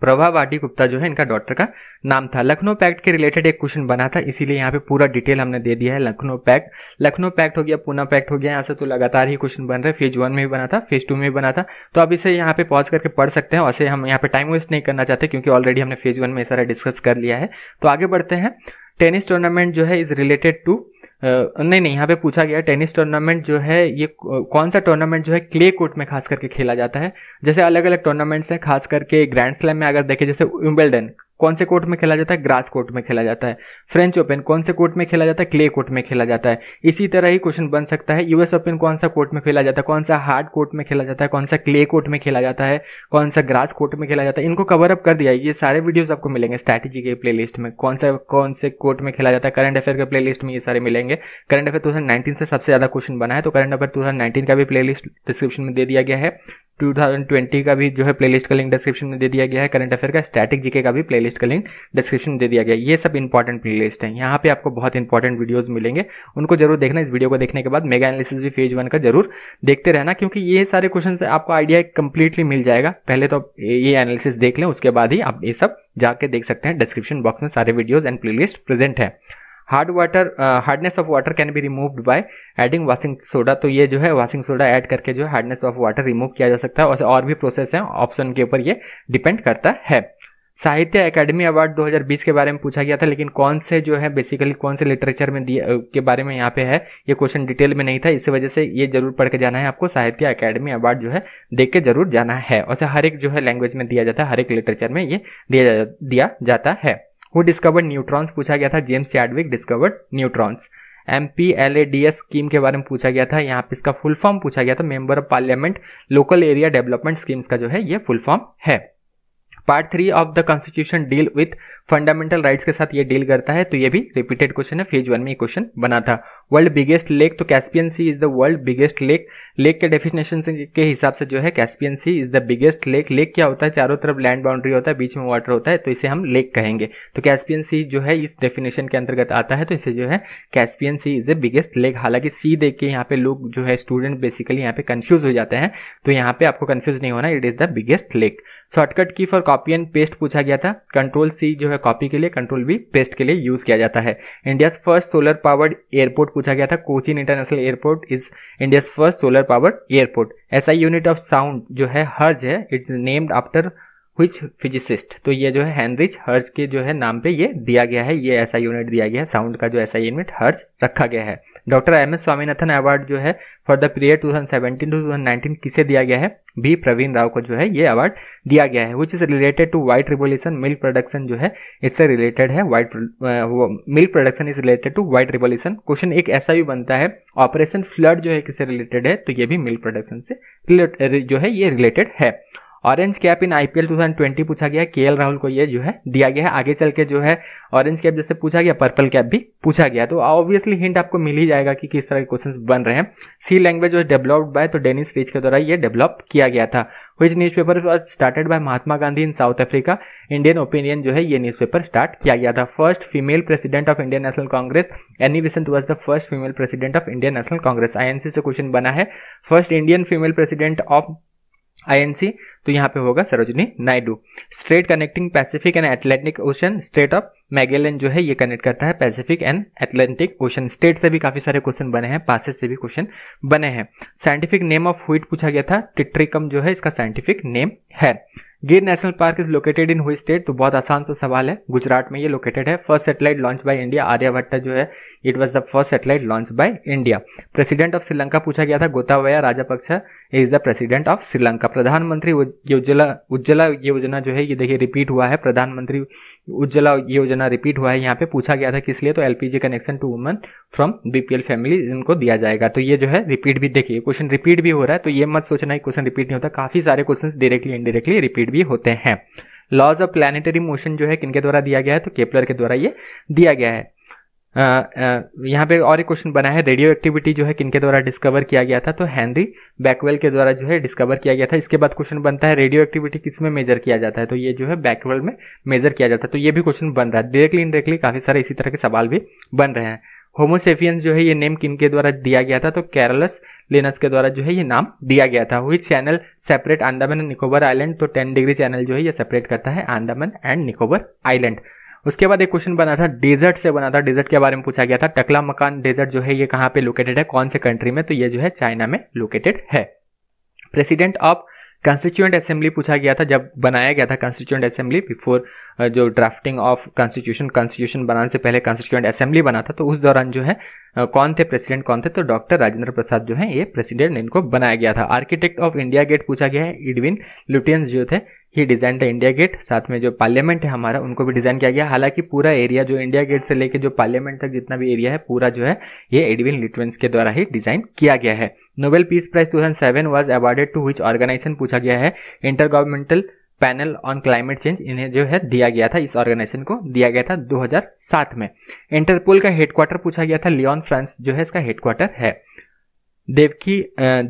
Speaker 1: प्रभावाटी गुप्ता जो है इनका डॉटर का नाम था लखनऊ पैक्ट के रिलेटेड एक क्वेश्चन बना था इसीलिए यहाँ पे पूरा डिटेल हमने दे दिया है लखनऊ पैक्ट लखनऊ पैक्ट हो गया पूना पैक्ट हो गया यहाँ से तो लगातार ही क्वेश्चन बन रहे फेज वन में भी बना था फेज टू में भी बना था तो अब इसे यहाँ पे पॉज करके पढ़ सकते हैं वैसे हम यहाँ पे टाइम वेस्ट नहीं करना चाहते क्योंकि ऑलरेडी हमने फेज वन में सारा डिस्कस कर लिया है तो आगे बढ़ते हैं टेनिस टूर्नामेंट जो है इज रिलेटेड टू नहीं नहीं यहाँ पे पूछा गया टेनिस टूर्नामेंट जो है ये कौन सा टूर्नामेंट जो है क्ले कोर्ट में खास करके खेला जाता है जैसे अलग अलग टूर्नामेंट्स हैं खास करके ग्रैंड स्लैम में अगर देखें जैसे विम्बलडन कौन से कोर्ट में खेला जाता है ग्रास कोर्ट में खेला जाता है फ्रेंच ओपन कौन से कोर्ट में खेला जाता है क्ले कोर्ट में खेला जाता है इसी तरह ही क्वेश्चन बन सकता है यूएस ओपन कौन सा कोर्ट में खेला जाता है कौन सा हार्ड कोर्ट में खेला जाता है कौन सा क्ले कोर्ट में खेला जाता है कौन सा ग्रास कोर्ट में खेला जाता है इनको कवर अप कर दिया ये सारे वीडियोज आपको मिलेंगे स्ट्रैटेजी के प्ले में कौन सा कौन से कोर्ट में खेला जाता है करंट अफेयर के प्ले में ये सारे मिलेंगे करंट अफेयर टू से सबसे ज़्यादा क्वेश्चन बना है तो करंट अफेयर टू का भी प्ले डिस्क्रिप्शन में दे दिया गया है 2020 का भी जो है प्लेलिस्ट का लिंक डिस्क्रिप्शन में दे दिया गया है करंट अफेयर का स्टैटिक जीके का भी प्लेलिस्ट प्लेलिस्ट का लिंक डिस्क्रिप्शन दे दिया गया ये सब इंपॉर्टेंट प्ले लिस्ट है यहाँ पे आपको बहुत इंपॉर्टेंट वीडियोज मिलेंगे उनको जरूर देखना इस वीडियो को देखने के बाद मेगा एनालिसिस भी फेज वन का जरूर देखते रहना क्योंकि ये सारे क्वेश्चन आपको आइडिया कंप्लीटली मिल जाएगा पहले तो ये एनालिसिस देख लें उसके बाद ही आप ये सब जाके देख सकते हैं डिस्क्रिप्शन बॉक्स में सारे वीडियोज एंड प्लेलिस्ट प्रेजेंट है hard water hardness of water can be removed by adding washing soda तो ये जो है वाशिंग सोडा ऐड करके जो है हार्डनेस ऑफ वाटर रिमूव किया जा सकता है और भी प्रोसेस है ऑप्शन के ऊपर ये डिपेंड करता है साहित्य अकेडमी अवार्ड 2020 के बारे में पूछा गया था लेकिन कौन से जो है बेसिकली कौन से लिटरेचर में दिए के बारे में यहाँ पे है ये क्वेश्चन डिटेल में नहीं था इसी वजह से ये जरूर पढ़ के जाना है आपको साहित्य अकेडमी अवार्ड जो है देख के जरूर जाना है और हर एक जो है लैंग्वेज में दिया जाता है हर एक लिटरेचर में ये दिया जा, दिया जाता है वो डिस्कवर्ड न्यूट्रॉन्स पूछा गया था James Chadwick discovered neutrons M P L A D S scheme के बारे में पूछा गया था यहाँ पे इसका फुल फॉर्म पूछा गया था member of parliament local area development schemes का जो है ये फुल फॉर्म है Part 3 of the Constitution deal with fundamental rights के साथ ये डील करता है तो ये भी रिपीटेड क्वेश्चन है फेज वन में क्वेश्चन बना था वर्ल्ड बिगेस्ट लेक तो Caspian sea is the world biggest lake lake के डेफिनेशन के हिसाब से जो है Caspian sea is the biggest lake lake क्या होता है चारों तरफ लैंड बाउंड्री होता है बीच में वाटर होता है तो इसे हम लेक कहेंगे तो कैस्पियन सी जो है इस डेफिनेशन के अंतर्गत आता है तो इसे जो है Caspian sea is the biggest lake हालांकि सी देख के यहाँ पे लोग जो है स्टूडेंट बेसिकली यहाँ पे कंफ्यूज हो जाते हैं तो यहाँ पे आपको कंफ्यूज नहीं होना it is the biggest lake shortcut की फॉर कॉपी एंड पेस्ट पूछा गया था कंट्रोल सी जो है कॉपी के लिए कंट्रोल भी पेस्ट के लिए यूज़ किया जाता है India first solar powered airport पूछा गया था Cochin international airport is India first solar powered airport ऐसा यूनिट ऑफ साउंड जो है हर्ज है it named after which physicist तो ये जो है हैंनरिच हर्ज के जो है नाम पे ये दिया गया है ये ऐसा यूनिट दिया गया है साउंड का जो ऐसा यूनिट हर्ज रखा गया है doctor M S Swaminathan award जो है for the period 2017 to nineteen किसे दिया गया है भी प्रवीण राव को जो है ये अवार्ड दिया गया है which is related to white revolution milk production जो है इससे रिलेटेड है white milk production is related to white revolution question एक ऐसा भी बनता है ऑपरेशन फ्लड जो है किससे रिलेटेड है तो ये भी मिल्क प्रोडक्शन से जो है ये रिलेटेड है ऑरेंज कैप इन आईपीएल 2020 पूछा गया के राहुल को ये जो है दिया गया है आगे चल के जो है ऑरेंज कैप जैसे पूछा गया पर्पल कैप भी पूछा गया तो ऑब्वियसली हिंट आपको मिल ही जाएगा कि किस तरह के क्वेश्चन बन रहे हैं C language was developed by तो डेनिस रिच के द्वारा ये डेवलप किया गया था which newspaper started by Mahatma Gandhi in South Africa Indian Opinion जो है ये न्यूज पेपर स्टार्ट किया गया था first female president of Indian National Congress Annie Besant was the first female president of Indian National Congress INC से क्वेश्चन बना है first Indian female president of INC तो यहाँ पे होगा Sarojini Naidu strait connecting Pacific and Atlantic ocean strait of Magellan जो है ये कनेक्ट करता है Pacific and Atlantic ocean strait से भी काफी सारे क्वेश्चन बने हैं पासेस से भी क्वेश्चन बने हैं साइंटिफिक नेम ऑफ हुईट पूछा गया था टिट्रिकम जो है इसका साइंटिफिक नेम है Gir national park is located in which state तो बहुत आसान सा सवाल है गुजरात में ये लोकेटेड है first satellite launch by India Aryabhata जो है it was the first satellite launch by India president of Sri Lanka पूछा गया था Gotabaya Rajapaksa is the president of Sri Lanka प्रधानमंत्री उज्ज्वला उज्ज्वला योजना जो है ये देखिए रिपीट हुआ है प्रधानमंत्री उज्ज्वला योजना रिपीट हुआ है यहाँ पे पूछा गया था किस लिए तो LPG connection to woman from BPL family इनको दिया जाएगा तो ये जो है रिपीट भी देखिए क्वेश्चन रिपीट भी हो रहा है तो ये मत सोचना है क्वेश्चन रिपीट नहीं होता काफी सारे क्वेश्चन डायरेक्टली इनडायरेक्टली रिपीट भी होते हैं लॉज ऑफ प्लानिटरी मोशन जो है किनके द्वारा दिया गया है तो केपलर के द्वारा ये दिया गया है यहाँ पे और एक क्वेश्चन बना है रेडियो एक्टिविटी जो है किनके द्वारा डिस्कवर किया गया था तो हैंनरी बैकवेल के द्वारा जो है डिस्कवर किया गया था इसके बाद क्वेश्चन बनता है रेडियो एक्टिविटी किस में मेजर किया जाता है तो ये जो है बैकवेल में मेजर किया जाता है तो ये भी क्वेश्चन बन रहा है डायरेक्टली इनडायरेक्टली काफी सारे इसी तरह के सवाल भी बन रहे हैं होमोसेफियंस जो है ये नेम किनके द्वारा दिया गया था तो केरलस लेनस के द्वारा जो है ये नाम दिया गया था which channel separate Andaman and Nicobar island तो टेन डिग्री चैनल जो है ये सेपरेट करता है आंदामन एंड निकोबर आइलैंड उसके बाद एक क्वेश्चन बना था डेजर्ट से बना था डेजर्ट के बारे में पूछा गया था टकला मकान डेजर्ट जो है ये कहाँ पे लोकेटेड है कौन से कंट्री में तो ये जो है चाइना में लोकेटेड है प्रेसिडेंट ऑफ कंस्टिट्यूएंट असेंबली पूछा गया था जब बनाया गया था कंस्टिट्यूएंट असेंबली बिफोर जो ड्राफ्टिंग ऑफ कॉन्स्टिट्यूशन कॉन्स्टिट्यूशन बनाने से पहले कॉन्स्टिट्यूंट असेंबली बना था तो उस दौरान जो है कौन थे प्रेसिडेंट कौन थे तो डॉक्टर राजेंद्र प्रसाद जो है ये प्रेसिडेंट इनको बनाया गया था आर्किटेक्ट ऑफ इंडिया गेट पूछा गया है इडविन लुटियंस जो थे he design the India gate साथ में जो पार्लियामेंट है हमारा उनको भी डिज़ाइन किया गया हालांकि पूरा एरिया जो इंडिया गेट से लेकर जो पार्लियामेंट तक जितना भी एरिया है पूरा जो है ये एडविन लिटवेंस के द्वारा ही डिज़ाइन किया गया है Nobel peace prize 2007 was awarded to which organisation पूछा गया है intergovernmental panel on climate change इन्हें जो है दिया गया था इस ऑर्गेनाइजेशन को दिया गया था 2007 में इंटरपोल का हेडक्वार्टर पूछा गया था लियोन फ्रांस जो है इसका हेडक्वार्टर है देवकी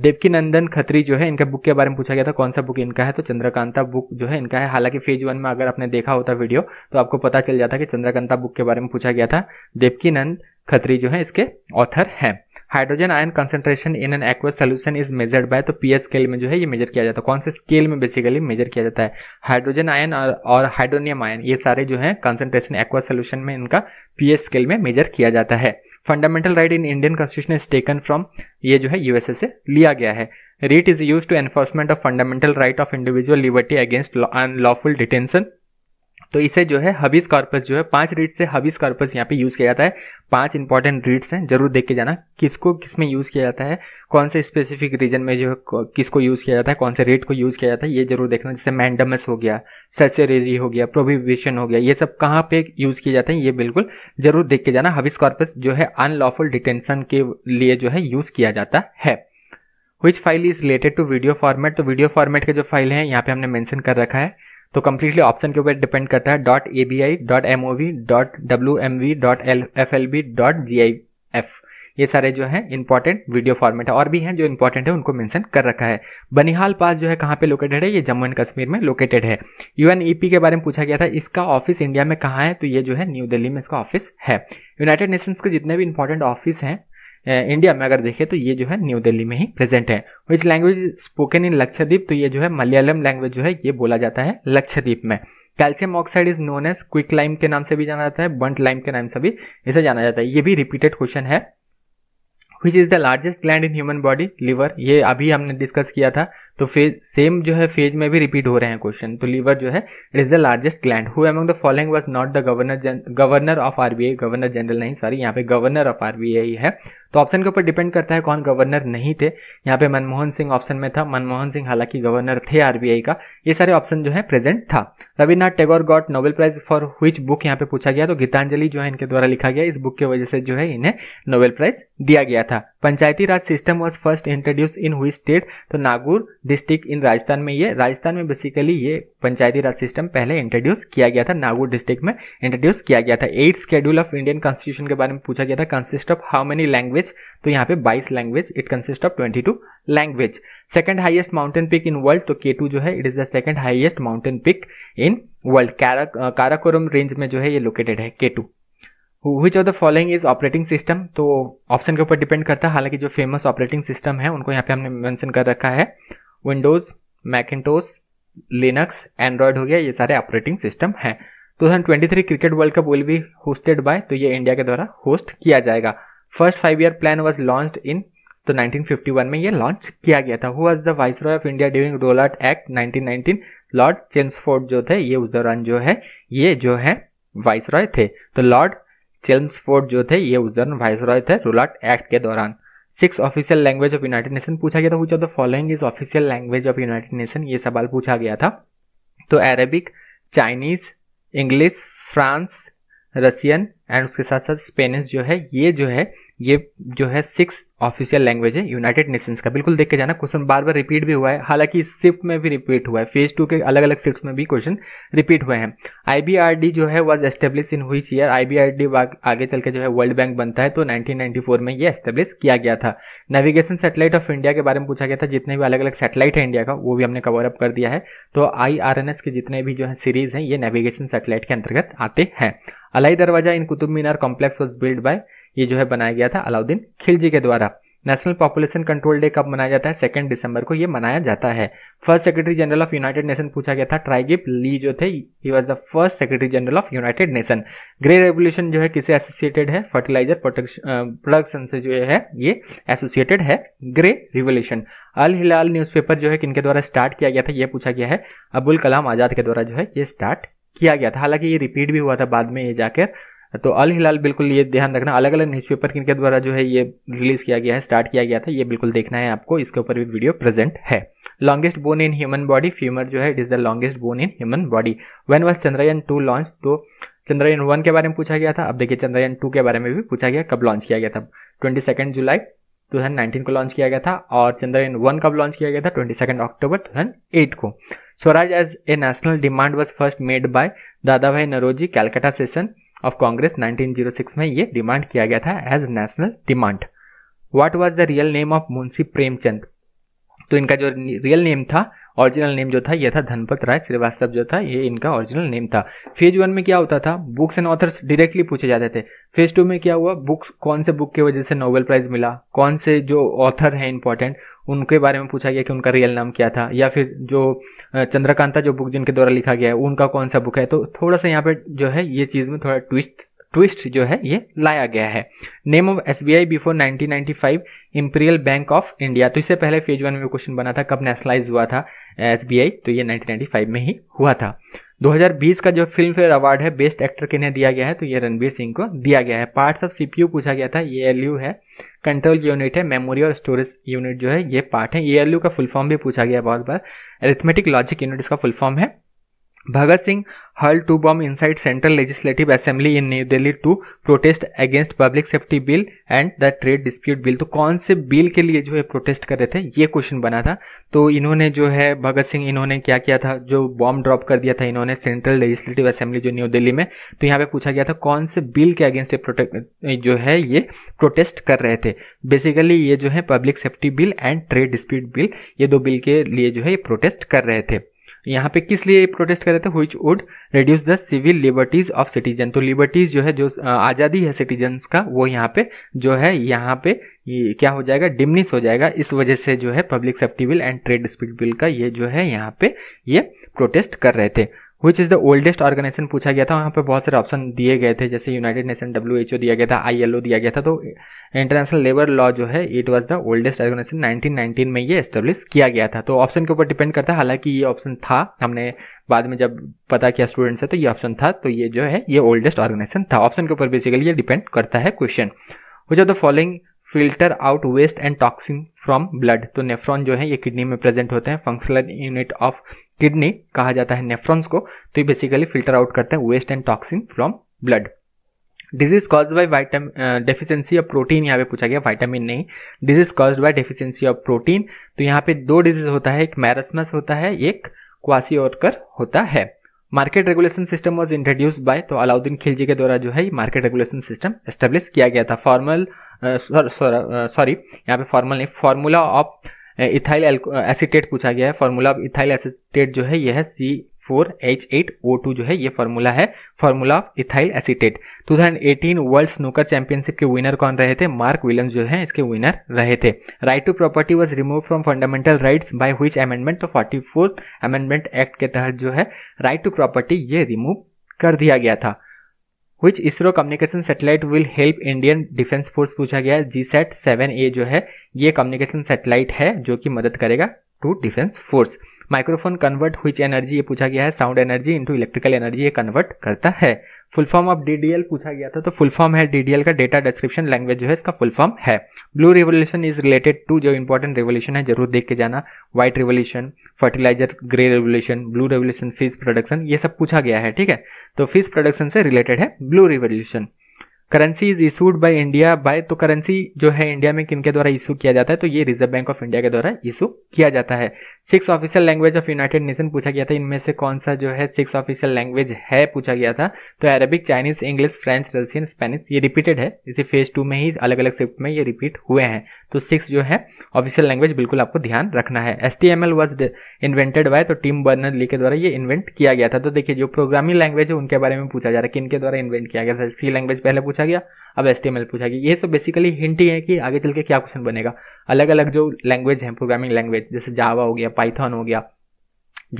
Speaker 1: देवकी नंदन खत्री जो है इनका बुक के बारे में पूछा गया था कौन सा बुक इनका है तो चंद्रकांता बुक जो है इनका है हालांकि फेज वन में अगर आपने देखा होता वीडियो तो आपको पता चल जाता कि चंद्रकांता बुक के बारे में पूछा गया था देवकी नंद खत्री जो है इसके ऑथर हैं hydrogen ion concentration in an aqueous solution is measured by तो पीएच स्केल में जो है ये मेजर किया जाता है कौन से स्केल में बेसिकली मेजर किया जाता है हाइड्रोजन आयन और हाइड्रोनियम आयन ये सारे जो है कंसेंट्रेशन एक्वस सोल्यूशन में इनका पीएच स्केल में मेजर किया जाता है fundamental right in Indian constitution is taken from ये जो है यूएसए से लिया गया है writ is used to enforcement of fundamental right of individual liberty against unlawful detention तो इसे जो है हबीस कॉर्पस जो है पांच रीड से हबीस कॉर्पस यहाँ पे यूज किया जाता है पांच इंपॉर्टेंट रीड्स हैं जरूर देख के जाना किसको किस में यूज किया जाता है कौन से स्पेसिफिक रीजन में जो है किसको यूज किया जाता है कौन से रेट को यूज किया जाता है ये जरूर देखना जैसे मैंडमस हो गया सचरेरी हो गया प्रोविविशन हो गया ये सब कहाँ पे यूज किया जाता है ये बिल्कुल जरूर देख के जाना हबीस कॉर्पस जो है अनलॉफुल डिटेंशन के लिए जो है यूज किया जाता है which file is related to video format तो वीडियो फॉर्मेट के जो फाइल है यहाँ पे हमने मैंशन कर रखा है तो कम्प्लीटली ऑप्शन के ऊपर डिपेंड करता है dot A B I dot M O V dot W M V dot L F L B dot G I F ये सारे जो है इंपॉर्टेंट वीडियो फॉर्मेट है और भी हैं जो इंपॉर्टेंट है उनको मेंशन कर रखा है बनिहाल पास जो है कहाँ पे लोकेटेड है ये जम्मू एंड कश्मीर में लोकेटेड है यूएनईपी e के बारे में पूछा गया था इसका ऑफिस इंडिया में कहाँ है तो ये जो है न्यू दिल्ली में इसका ऑफिस है यूनाइटेड नेशंस के जितने भी इंपॉर्टेंट ऑफिस हैं इंडिया में अगर देखें तो ये जो है न्यू दिल्ली में ही प्रेजेंट है which language spoken in Lakshadweep तो ये जो है मलयालम लैंग्वेज जो है ये बोला जाता है लक्षद्वीप में calcium oxide is known as quicklime के नाम से भी जाना जाता है बंट लाइम के नाम से भी इसे जाना जाता है ये भी रिपीटेड क्वेश्चन है which is the largest gland in human body liver ये अभी हमने डिस्कस किया था तो फेज सेम जो है फेज में भी रिपीट हो रहे हैं क्वेश्चन तो लीवर जो है it is the largest gland who among the following was not the governor governor of RBI governor general नहीं सॉरी यहाँ पे गवर्नर ऑफ आरबीआई है तो ऑप्शन के ऊपर डिपेंड करता है कौन गवर्नर नहीं थे यहाँ पे मनमोहन सिंह ऑप्शन में था मनमोहन सिंह हालांकि गवर्नर थे आरबीआई का ये सारे ऑप्शन जो है प्रेजेंट था रविनाथ Tagore got Nobel prize for which book यहाँ पे पूछा गया तो गीतांजलि जो है इनके द्वारा लिखा गया इस बुक की वजह से जो है इन्हें नोबेल प्राइज दिया गया था Panchayati Raj system was first introduce in which state तो नागौर डिस्ट्रिक्ट इन राजस्थान में ये राजस्थान में बेसिकली ये पंचायती राज सिस्टम पहले इंट्रोड्यूस किया गया था नागौर डिस्ट्रिक्ट में इंट्रोड्यूस किया गया था eight schedule of Indian constitution के बारे में पूछा गया था consist of how many language तो यहाँ पे 22 language it consist of 22 language second highest mountain peak in world तो के जो है it is the second highest mountain peak in world Karakoram range में जो है ये लोकेटेड है के Which of the following is operating system तो ऑप्शन के ऊपर डिपेंड करता है हालांकि जो फेमस ऑपरेटिंग सिस्टम है उनको यहाँ पे हमने mention कर रखा है विंडोज़ मैकेटोस लिनक्स एंड्रॉयड हो गया ये सारे ऑपरेटिंग सिस्टम हैं 2023 cricket world cup will be hosted by तो ये इंडिया के द्वारा होस्ट किया जाएगा first five year plan was launch in तो 1951 में ये लॉन्च किया गया था who was the viceroy of India during Rowlatt act 1919 lord Chelmsford जो थे ये उस दौरान जो है ये जो है वाइस रॉय थे तो लॉर्ड चेम्सफोर्ड जो थे ये उस दौरान वाइस रॉय थे रोलाट एक्ट के दौरान six official language of United Nation पूछा गया था पूछा the following is official language of United Nation ये सवाल पूछा गया था तो Arabic Chinese English France Russian and उसके साथ साथ स्पेनिश जो है ये जो है ये जो है सिक्स ऑफिशियल लैंग्वेज है यूनाइटेड नेशंस का बिल्कुल देख के जाना क्वेश्चन बार बार रिपीट भी हुआ है हालांकि इस शिफ्ट में भी रिपीट हुआ है फेज टू के अलग अलग शिफ्ट में भी क्वेश्चन रिपीट हुए हैं आईबीआरडी जो है was establish in which year IBRD आगे चल के जो है वर्ल्ड बैंक बनता है तो नाइनटीन में ये एस्टेब्लिश किया गया था नेविगेशन सेटेलाइट ऑफ इंडिया के बारे में पूछा गया था जितने भी अलग अलग सेटेलाइट है इंडिया का वो भी हमने कवर अप कर दिया है तो आई के जितने भी जो है सीरीज है ये नेविगेशन सेटेलाइट के अंतर्गत आते हैं Alai Darwaza in Qutub Minar complex was build by ये जो है बनाया गया था अलाउद्दीन खिलजी के द्वारा नेशनल पॉपुलेशन कंट्रोल डे कब मनाया जाता है सेकेंड दिसंबर को ये मनाया जाता है first secretary general of United Nation पूछा गया था ट्राइगिप ली जो थे he was the first secretary general of United Nation grey revolution जो है किसे एसोसिएटेड है फर्टिलाइजर प्रोडक्शन से जो है ये एसोसिएटेड है grey revolution Al Hilal news जो है किनके द्वारा स्टार्ट किया गया था यह पूछा गया है अबुल कलाम आज़ाद के द्वारा जो है ये स्टार्ट किया गया था हालांकि ये रिपीट भी हुआ था बाद में ये जाकर तो अल हिलाल बिल्कुल ये ध्यान रखना अलग अलग न्यूज़पेपर किनके द्वारा जो है ये रिलीज़ किया गया है स्टार्ट किया गया था ये बिल्कुल देखना है आपको इसके ऊपर भी वीडियो प्रेजेंट है longest bone in human body femur जो है it is the longest bone in human body when was Chandrayaan two launch तो चंद्रयान वन के बारे में पूछा गया था अब देखिए चंद्रयान टू के बारे में भी पूछा गया कब लॉन्च किया गया था ट्वेंटी सेकेंड जुलाई 2019 को लॉन्च किया गया था और चंद्रयान वन कब लॉन्च किया गया था ट्वेंटी सेकेंड अक्टूबर 2008 को Swaraj as a national demand was first made by Dada bhai Naoroji Calcutta session of Congress 1906 में ये डिमांड किया गया था as national demand what was the real name of Munshi Premchand तो इनका जो रियल नेम था ओरिजिनल नेम जो था यह था धनपत राय श्रीवास्तव जो था ये इनका ओरिजिनल नेम था फेज वन में क्या होता था बुक्स एंड ऑथर्स डायरेक्टली पूछे जाते थे फेज टू में क्या हुआ बुक्स कौन से बुक की वजह से नोबेल प्राइज मिला कौन से जो ऑथर है इंपॉर्टेंट उनके बारे में पूछा गया कि उनका रियल नाम क्या था या फिर जो चंद्रकांता जो बुक जिनके द्वारा लिखा गया है उनका कौन सा बुक है तो थोड़ा सा यहाँ पे जो है ये चीज़ में थोड़ा ट्विस्ट ट्विस्ट जो है ये लाया गया है name of S B I before nineteen ninety five bank of India तो इससे पहले फेज वन में क्वेश्चन बना था कब नेशनलाइज हुआ था एस बी आई तो ये नाइनटीन नाइनटी फाइव में ही हुआ था 2020 का जो फिल्म फेयर अवार्ड है बेस्ट एक्टर के लिए दिया गया है तो ये रणबीर सिंह को दिया गया है पार्ट्स ऑफ सीपीयू पूछा गया था ये एल है कंट्रोल यूनिट है मेमोरी और स्टोरेज यूनिट जो है ये पार्ट है ए का फुल फॉर्म भी पूछा गया बहुत बार एरिथमेटिक लॉजिक यूनिट इसका फुल फॉर्म है Bhagat Singh to bomb inside central legislative assembly in new Delhi to protest against public safety bill and the trade dispute bill तो कौन से बिल के लिए जो है प्रोटेस्ट कर रहे थे ये क्वेश्चन बना था तो इन्होंने जो है भगत सिंह इन्होंने क्या किया था जो बॉम्ब ड्रॉप कर दिया था इन्होंने सेंट्रल लेजिस्लेटिव असेंबली जो न्यू दिल्ली में तो यहाँ पे पूछा गया था कौन से बिल के अगेंस्ट जो है ये प्रोटेस्ट कर रहे थे बेसिकली ये जो है public safety bill and trade dispute bill ये दो बिल के लिए जो है ये प्रोटेस्ट कर रहे थे यहाँ पे किस लिए प्रोटेस्ट कर रहे थे which would reduce the civil liberties of citizen तो लिबर्टीज जो है जो आज़ादी है सिटीजन्स का वो यहाँ पे जो है यहाँ पे क्या हो जाएगा डिमनिस हो जाएगा इस वजह से जो है public safety bill and trade dispute bill का ये जो है यहाँ पे ये प्रोटेस्ट कर रहे थे which is the oldest organisation पूछा गया था वहाँ पर बहुत सारे ऑप्शन दिए गए थे जैसे United Nation W H O दिया गया था आई एल ओ दिया गया था तो इंटरनेशनल लेबर लॉ जो है it was the oldest organisation nineteen में ये एस्टेब्लिश किया गया था तो ऑप्शन के ऊपर डिपेंड करता है हालांकि ये ऑप्शन था हमने बाद में जब पता किया स्टूडेंट से तो ये ऑप्शन था तो ये जो है ये ओल्डेस्ट ऑर्गेनाइजेशन था ऑप्शन के ऊपर बेसिकली ये डिपेंड करता है question which are the following filter out waste and toxin from blood तो नेफ्रॉन जो है ये किडनी में प्रेजेंट होते हैं फंक्शनल यूनिट ऑफ किडनी कहा जाता है नेफ्रॉन्स को तो ये बेसिकली फिल्टर आउट करते हैं waste and toxin from blood disease cause by vitamin deficiency of protein यहाँ पे पूछा गया वाइटामिन नहीं disease cause by deficiency of protein तो यहाँ पे दो डिजीज होता है एक मैरसमस होता है एक क्वासी ओरकर होता है market regulation system was introduce by तो अलाउद्दीन खिलजी के द्वारा जो है मार्केट रेगुलेशन सिस्टम एस्टेब्लिश किया गया था फॉर्मल सॉरी uh, uh, यहाँ पे फॉर्मल नहीं फॉर्मूला ऑफ इथाइल एसिटेट पूछा गया है फॉर्मूला ऑफ इथाइल एसिटेट जो है यह है C four H eight O two जो है ये फॉर्मूला है formula of ethyl thousand 2018 world snooker championship के विनर कौन रहे थे मार्क विलियम जो है इसके विनर रहे थे right to property was remove from fundamental rights by which amendment तो फोर्टी फोर्थ अमेंडमेंट एक्ट के तहत जो है राइट टू प्रॉपर्टी ये रिमूव कर दिया गया था which ISRO communication satellite will help Indian defence force पूछा गया है जी सेट सेवन ए जो है ये कम्युनिकेशन सेटेलाइट है जो कि मदद करेगा to defence force microphone convert which energy ये पूछा गया है sound energy into electrical energy ये कन्वर्ट करता है फुल फॉर्म ऑफ एल पूछा गया था तो फुल फॉर्म है डीडीएल का डेटा डिस्क्रिप्शन लैंग्वेज जो है इसका फुल फॉर्म है blue revolution is related to जो इंपॉर्टेंट रिवोल्यूशन है जरूर देख के जाना white revolution fertiliser grey revolution blue revolution fish production ये सब पूछा गया है ठीक है तो फिश प्रोडक्शन से रिलेटेड है blue revolution currency is issued by India by तो करेंसी जो है इंडिया में किनके द्वारा इशू किया जाता है तो ये रिजर्व बैंक ऑफ इंडिया के द्वारा इशू किया जाता है six official language of United Nation पूछा गया था इनमें से कौन सा जो है सिक्स ऑफिशियल लैंग्वेज है पूछा गया था तो Arabic Chinese English French Russian Spanish ये रिपीटेड है इसी फेज टू में ही अलग अलग शिफ्ट में ये रिपीट हुए हैं तो सिक्स जो है ऑफिशियल लैंग्वेज बिल्कुल आपको ध्यान रखना है S T M L was invented by तो टीम बर्नर ली के द्वारा ये इन्वेंट किया गया था तो देखिए जो प्रोग्रामिंग लैंग्वेज है उनके बारे में पूछा जा रहा है कि इनके द्वारा इन्वेंट किया गया था सी लैंग्वेज पहले पूछा गया अब एस टी एम एल पूछा गया ये सब बेसिकली हिंट ही है कि आगे चल के क्या क्वेश्चन बनेगा अलग अलग जो लैंग्वेज है प्रोग्रामिंग लैंग्वेज जैसे जावा हो गया पाइथन हो गया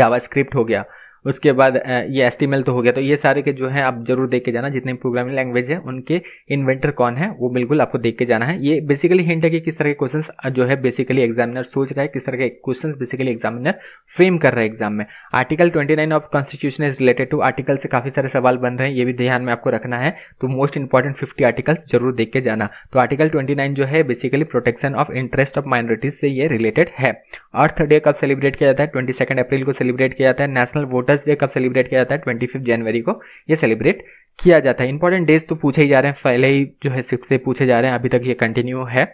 Speaker 1: जावास्क्रिप्ट हो गया उसके बाद ये एस तो हो गया तो ये सारे के जो है आप जरूर देख के जाना जितने प्रोग्रामिंग लैंग्वेज है उनके इन्वेंटर कौन है वो बिल्कुल आपको देख के जाना है ये बेसिकली हिंट है कि किस तरह के क्वेश्चन जो है बेसिकली एग्जामिनर सोच रहा है किस तरह के क्वेश्चन बेसिकली एग्जामिनर फ्रेम कर रहा है एग्जाम में article twenty of constitution is related to article से काफी सारे सवाल बन रहे हैं ये भी ध्यान में आपको रखना है तो मोस्ट इंपॉर्टेंट फिफ्टी आर्टिकल्स जरूर देख के जाना तो आर्टिकल ट्वेंटी जो है basically protection of interest of minorities से ये रिलेटेड है अर्थ डे कब सेलिब्रेट किया जाता है ट्वेंटी अप्रैल को सेलिब्रेट किया जाता है नेशनल वोटर मदर्स डे कब सेलिब्रेट किया जाता है ट्वेंटी फिफ्थ जनवरी को ये सेलिब्रेट किया जाता है इंपॉर्टेंट डेज तो पूछे ही जा रहे हैं पहले ही जो है सिक्स से पूछे जा रहे हैं अभी तक ये कंटिन्यू है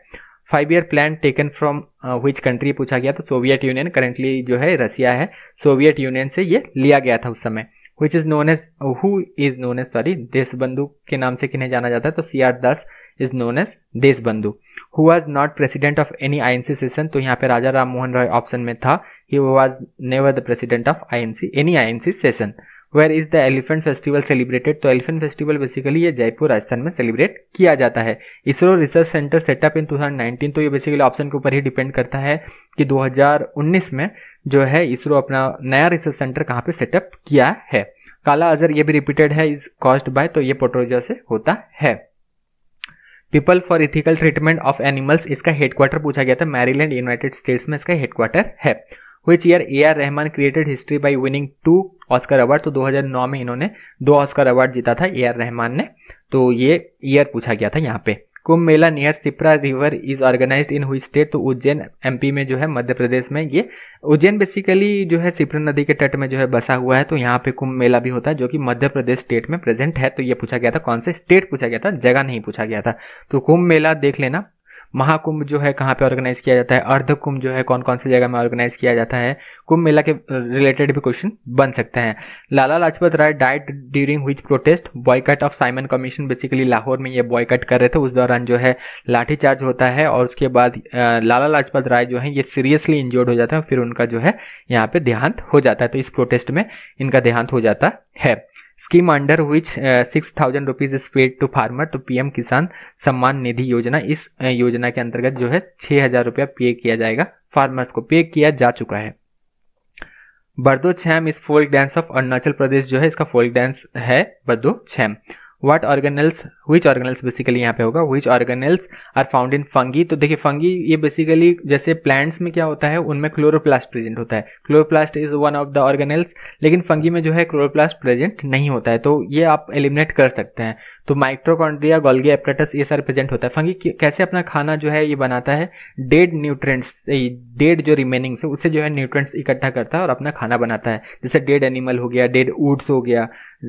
Speaker 1: five year plan taken from which country पूछा गया तो सोवियत यूनियन करेंटली जो है रसिया है सोवियत यूनियन से ये लिया गया था उस समय which is known as who is known as sorry Desh Bandhu के नाम से किन्हें जाना जाता है तो C R Das is known as Deshbandhu who was not president of any I session तो यहाँ पे राजा राम मोहन रॉय ऑप्शन में था he was never the president of I any I session where is the elephant festival celebrated तो एलिफेंट फेस्टिवल बेसिकली ये जयपुर राजस्थान में सेलिब्रेट किया जाता है ISRO research centre set up in 2019 तो ये बेसिकली ऑप्शन के ऊपर ही डिपेंड करता है कि 2019 में जो है इसरो अपना नया रिसर्च सेंटर कहाँ पे सेटअप किया है काला अजर ये भी रिपीटेड है इज कॉस्ड बाय तो ये पोट्रोजा से होता है people for ethical treatment of animals इसका हेडक्वार्टर पूछा गया था मैरीलैंड यूनाइटेड स्टेट्स में इसका हेडक्वार्टर है which year A R Rahman created history by winning two Oscar award तो 2009 में इन्होंने दो ऑस्कर अवार्ड जीता था ए आर रहमान ने तो ये ईयर पूछा गया था यहाँ पे Kumbh Mela near Shipra river is organise in which state तो उज्जैन एमपी में जो है मध्य प्रदेश में ये उज्जैन बेसिकली जो है सिपरा नदी के तट में जो है बसा हुआ है तो यहाँ पे कुंभ मेला भी होता है जो कि मध्य प्रदेश स्टेट में प्रेजेंट है तो ये पूछा गया था कौन से स्टेट पूछा गया था जगह नहीं पूछा गया था तो कुंभ मेला देख लेना महाकुंभ जो है कहाँ पे ऑर्गेनाइज किया जाता है अर्ध कुंभ जो है कौन कौन सी जगह में ऑर्गेनाइज किया जाता है कुंभ मेला के रिलेटेड भी क्वेश्चन बन सकते हैं Lala Lajpat Rai died during which protest boycott of Simon commission basically Lahore में ये बॉयकट कर रहे थे उस दौरान जो है लाठीचार्ज होता है और उसके बाद लाला लाजपत राय जो है ये सीरियसली इंजोर्ड हो जाता है फिर उनका जो है यहाँ पे देहांत हो जाता है तो इस प्रोटेस्ट में इनका देहांत हो जाता है scheme under which six thousand rupees is paid to farmer तो पीएम किसान सम्मान निधि योजना इस uh, योजना के अंतर्गत जो है छह हजार रुपया पे किया जाएगा फार्मर्स को पे किया जा चुका है Bardo Chham is folk dance of Arunachal Pradesh जो है इसका फोल्क डांस है Bardo Chham what organelles which organelles basically यहाँ पे होगा which organelles are found in fungi तो देखिए फंगी ये बेसिकली जैसे प्लांट्स में क्या होता है उनमें क्लोरोप्लास्ट प्रेजेंट होता है chloroplast is one of the organelles लेकिन फंगी में जो है क्लोरोप्लास्ट प्रेजेंट नहीं होता है तो ये आप एलिमिनेट कर सकते हैं तो माइक्रोकॉन्ड्रिया गोल्गी एप्रेटस ये सारे प्रेजेंट होता है फंगी कैसे अपना खाना जो है ये बनाता है डेड न्यूट्रेंट्स डेड जो रिमेनिंग्स से उससे जो है न्यूट्रेंट्स इकट्ठा करता है और अपना खाना बनाता है जैसे डेड एनिमल हो गया डेड वुड्स हो गया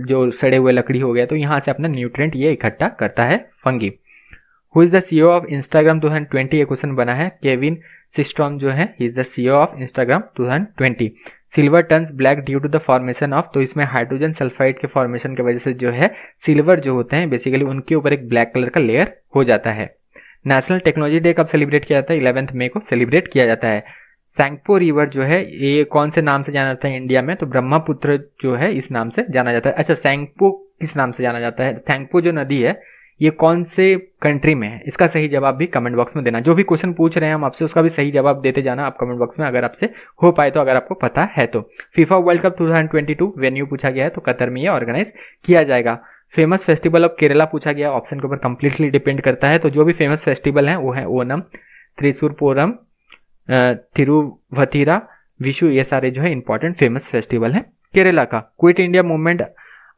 Speaker 1: जो सड़े हुए लकड़ी हो गया तो यहाँ से अपना न्यूट्रेंट ये इकट्ठा करता है fungi who is the CEO of Instagram thousand twenty question बना है केविन सिस्ट्रॉम जो है he is the CEO of Instagram twenty silver turns black due to the formation of तो इसमें हाइड्रोजन सल्फाइड के फॉर्मेशन की वजह से जो है सिल्वर जो होते हैं बेसिकली उनके ऊपर एक ब्लैक कलर का लेयर हो जाता है नेशनल टेक्नोलॉजी डे कब सेलिब्रेट किया जाता है इलेवेंथ मे को सेलिब्रेट किया जाता है सैंगपो रिवर जो है ये कौन से नाम से जाना जाता है इंडिया में तो ब्रह्मपुत्र जो है इस नाम से जाना जाता है अच्छा सैंगपो किस नाम से जाना जाता है सैंगपो जो नदी है ये कौन से कंट्री में है इसका सही जवाब भी कमेंट बॉक्स में देना जो भी क्वेश्चन पूछ रहे हैं हम आपसे उसका भी सही जवाब देते जाना आप कमेंट बॉक्स में अगर आपसे हो पाए तो अगर आपको पता है तो फीफा वर्ल्ड कप 2022 वेन्यू पूछा गया है तो कतर में ये ऑर्गेनाइज किया जाएगा फेमस फेस्टिवल ऑफ केरला पूछा गया ऑप्शन के ऊपर कंप्लीटली डिपेंड करता है तो जो भी फेमस फेस्टिवल है वो है ओनम त्रिशूर पोरम विशु ये सारे जो है इंपॉर्टेंट फेमस फेस्टिवल है केरला का quit India movement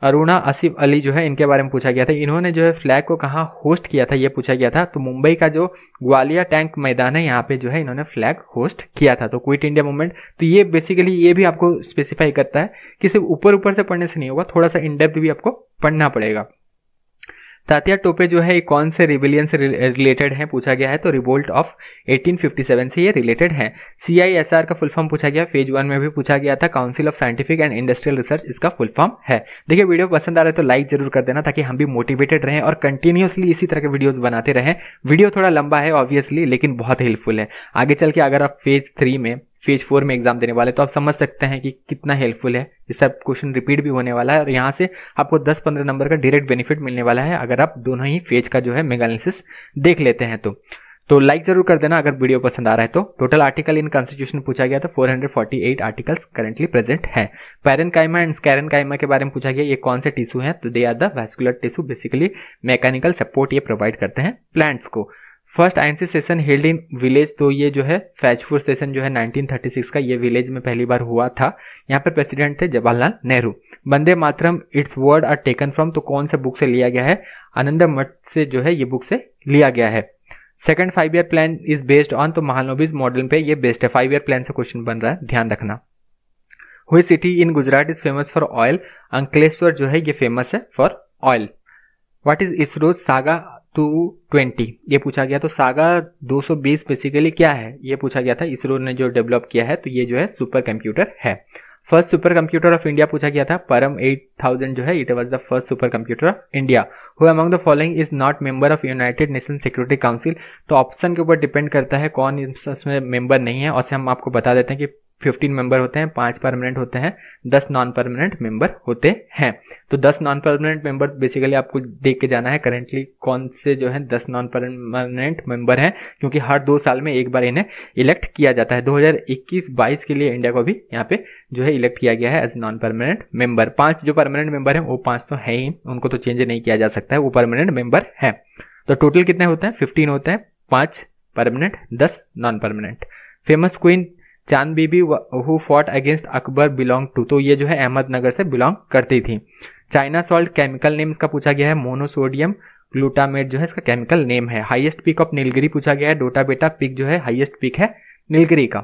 Speaker 1: Aruna Asaf Ali जो है इनके बारे में पूछा गया था इन्होंने जो है फ्लैग को कहाँ होस्ट किया था ये पूछा गया था तो मुंबई का जो ग्वालिया टैंक मैदान है यहाँ पे जो है इन्होंने फ्लैग होस्ट किया था तो क्विट इंडिया मूवमेंट तो ये बेसिकली ये भी आपको स्पेसिफाई करता है कि सिर्फ ऊपर ऊपर से पढ़ने से नहीं होगा थोड़ा सा इनडेप्थ भी आपको पढ़ना पड़ेगा तात्या टोपे जो है ये कौन से रिविलियन से रिलेटेड है पूछा गया है तो रिवोल्ट ऑफ 1857 से ये रिलेटेड है सी का फुल फॉर्म पूछा गया फेज वन में भी पूछा गया था council of scientific and industrial research इसका फुल फॉर्म है देखिए वीडियो पसंद आ रहा है तो लाइक जरूर कर देना ताकि हम भी मोटिवेटेड रहें और कंटिन्यूसली इसी तरह के वीडियोज बनाते रहें वीडियो थोड़ा लंबा है ऑब्वियसली लेकिन बहुत हेल्पफुल है आगे चल के अगर आप फेज थ्री में फेज फोर में एग्जाम देने वाले तो आप समझ सकते हैं कि कितना हेल्पफुल है ये सब क्वेश्चन रिपीट भी होने वाला है और यहाँ से आपको 10-15 नंबर का डायरेक्ट बेनिफिट मिलने वाला है अगर आप दोनों ही फेज का जो है मेगा देख लेते हैं तो तो लाइक जरूर कर देना अगर वीडियो पसंद आ रहा है तो टोटल आर्टिकल इन कॉन्स्टिट्यूशन पूछा गया था 448 आर्टिकल्स करेंटली प्रेजेंट है पैरन एंड स्कैरन काइमा के बारे में पूछा गया ये कौन से टिश्यू है तो they are the vascular tissue basically mechanical support ये प्रोवाइड करते हैं प्लांट्स को first INC session held in village तो ये जो है फैजपुर सेशन जो है 1936 का ये विलेज में पहली बार हुआ था यहाँ पर प्रेसिडेंट थे Jawaharlal Nehru Bande Mataram its word are taken from तो कौन से बुक से लिया गया है आनंद मठ से जो है ये बुक से लिया गया है second five year plan is based on तो महानोबीज मॉडल पे ये बेस्ड है फाइव ईयर प्लान से क्वेश्चन बन रहा है ध्यान रखना which city in Gujarat is famous for oil Ankleshwar जो है ये फेमस है for oil what is ISRO saga two twenty ये पूछा गया तो सागा 220 बेसिकली क्या है ये पूछा गया था इसरो ने जो डेवलप किया है तो ये जो है सुपर कंप्यूटर है first super computer of India पूछा गया था परम 8000 जो है it was the first super computer of India who among the following is not member of United Nation Security Council तो ऑप्शन के ऊपर डिपेंड करता है कौन इसमें मेंबर नहीं है और से हम आपको बता देते हैं कि फिफ्टीन मेंबर होते हैं पांच परमानेंट होते हैं दस नॉन परमानेंट मेंबर होते हैं तो दस नॉन परमानेंट मेंबर बेसिकली आपको देख के जाना है करेंटली कौन से जो है दस नॉन परमानेंट मेंबर हैं क्योंकि हर दो साल में एक बार इन्हें इलेक्ट किया जाता है 2021-22 के लिए इंडिया को भी यहाँ पे जो है इलेक्ट किया गया है एज नॉन परमानेंट मेंबर पांच जो परमानेंट मेंबर है वो पांच तो है ही उनको तो चेंज नहीं किया जा सकता है वो परमानेंट मेंबर है तो टोटल कितने होते हैं फिफ्टीन होते हैं पांच परमानेंट दस non permanent famous queen Chand Bibi who fought against Akbar belong to तो ये जो है अहमदनगर से बिलोंग करती थी चाइना सॉल्ट केमिकल नेम इसका पूछा गया है मोनोसोडियम ग्लूटामेट जो है इसका केमिकल नेम है हाईएस्ट पीक ऑफ नीलगिरी पूछा गया है डोटा बेटा पीक जो है हाईएस्ट पीक है नीलगिरी का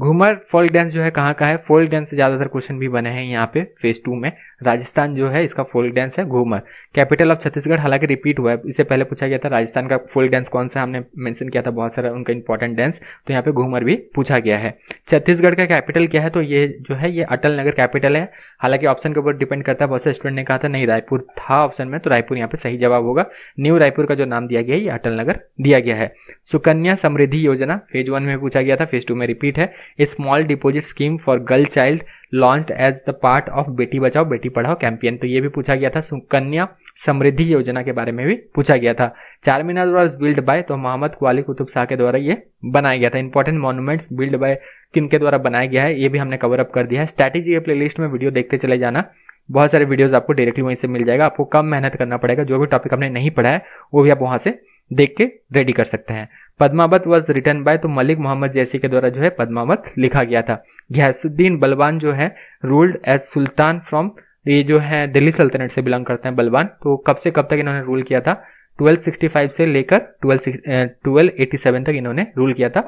Speaker 1: घूमर फोल्क डांस जो है कहाँ का है फोल्क डांस से ज़्यादातर क्वेश्चन भी बने हैं यहाँ पे फेज टू में राजस्थान जो है इसका फोल्क डांस है घूमर कैपिटल ऑफ छत्तीसगढ़ हालांकि रिपीट हुआ है इससे पहले पूछा गया था राजस्थान का फोल्क डांस कौन सा हमने मेंशन किया था बहुत सारा उनका इंपॉर्टेंट डांस तो यहाँ पे घूमर भी पूछा गया है छत्तीसगढ़ का कैपिटल क्या है तो ये जो है ये अटल नगर कैपिटल है हालांकि ऑप्शन के ऊपर डिपेंड करता है बहुत से स्टूडेंट ने कहा था नहीं रायपुर था ऑप्शन में तो रायपुर यहाँ पे सही जवाब होगा न्यू रायपुर का जो नाम दिया गया है ये अटल नगर दिया गया है सुकन्या समृद्धि योजना फेज वन में पूछा गया था फेज टू में रिपीट है small deposit scheme for girl child launch as the part of Beti Bachao बेटी पढ़ाओ कैंपियन तो ये भी पूछा गया था सुकन्या समृद्धि योजना के बारे में भी पूछा गया था चार मीनार वॉज बिल्ड बाय तो मोहम्मद कुआली कुतुब शाह के द्वारा ये बनाया गया था इंपॉर्टेंट मॉन्यूमेंट्स बिल्ड बाय किन के द्वारा बनाया गया है ये भी हमने कवर अप कर दिया है स्ट्रैटेजी के प्ले में वीडियो देखते चले जाना बहुत सारे वीडियोज आपको डायरेक्टली वहीं से मिल जाएगा आपको कम मेहनत करना पड़ेगा जो भी टॉपिक हमने नहीं पढ़ा है वो भी आप वहाँ से देख के रेडी कर सकते हैं पद्मावत वॉज रिटर्न बाय तो मलिक मोहम्मद जैसी के द्वारा जो है पद्मावत लिखा गया था गयासुद्दीन बलवान जो है रूल्ड एज सुल्तान फ्रॉम ये जो है दिल्ली सल्तनत से बिलोंग करते हैं बलवान तो कब से कब तक इन्होंने रूल किया था 1265 से लेकर 1287 तक इन्होंने रूल किया था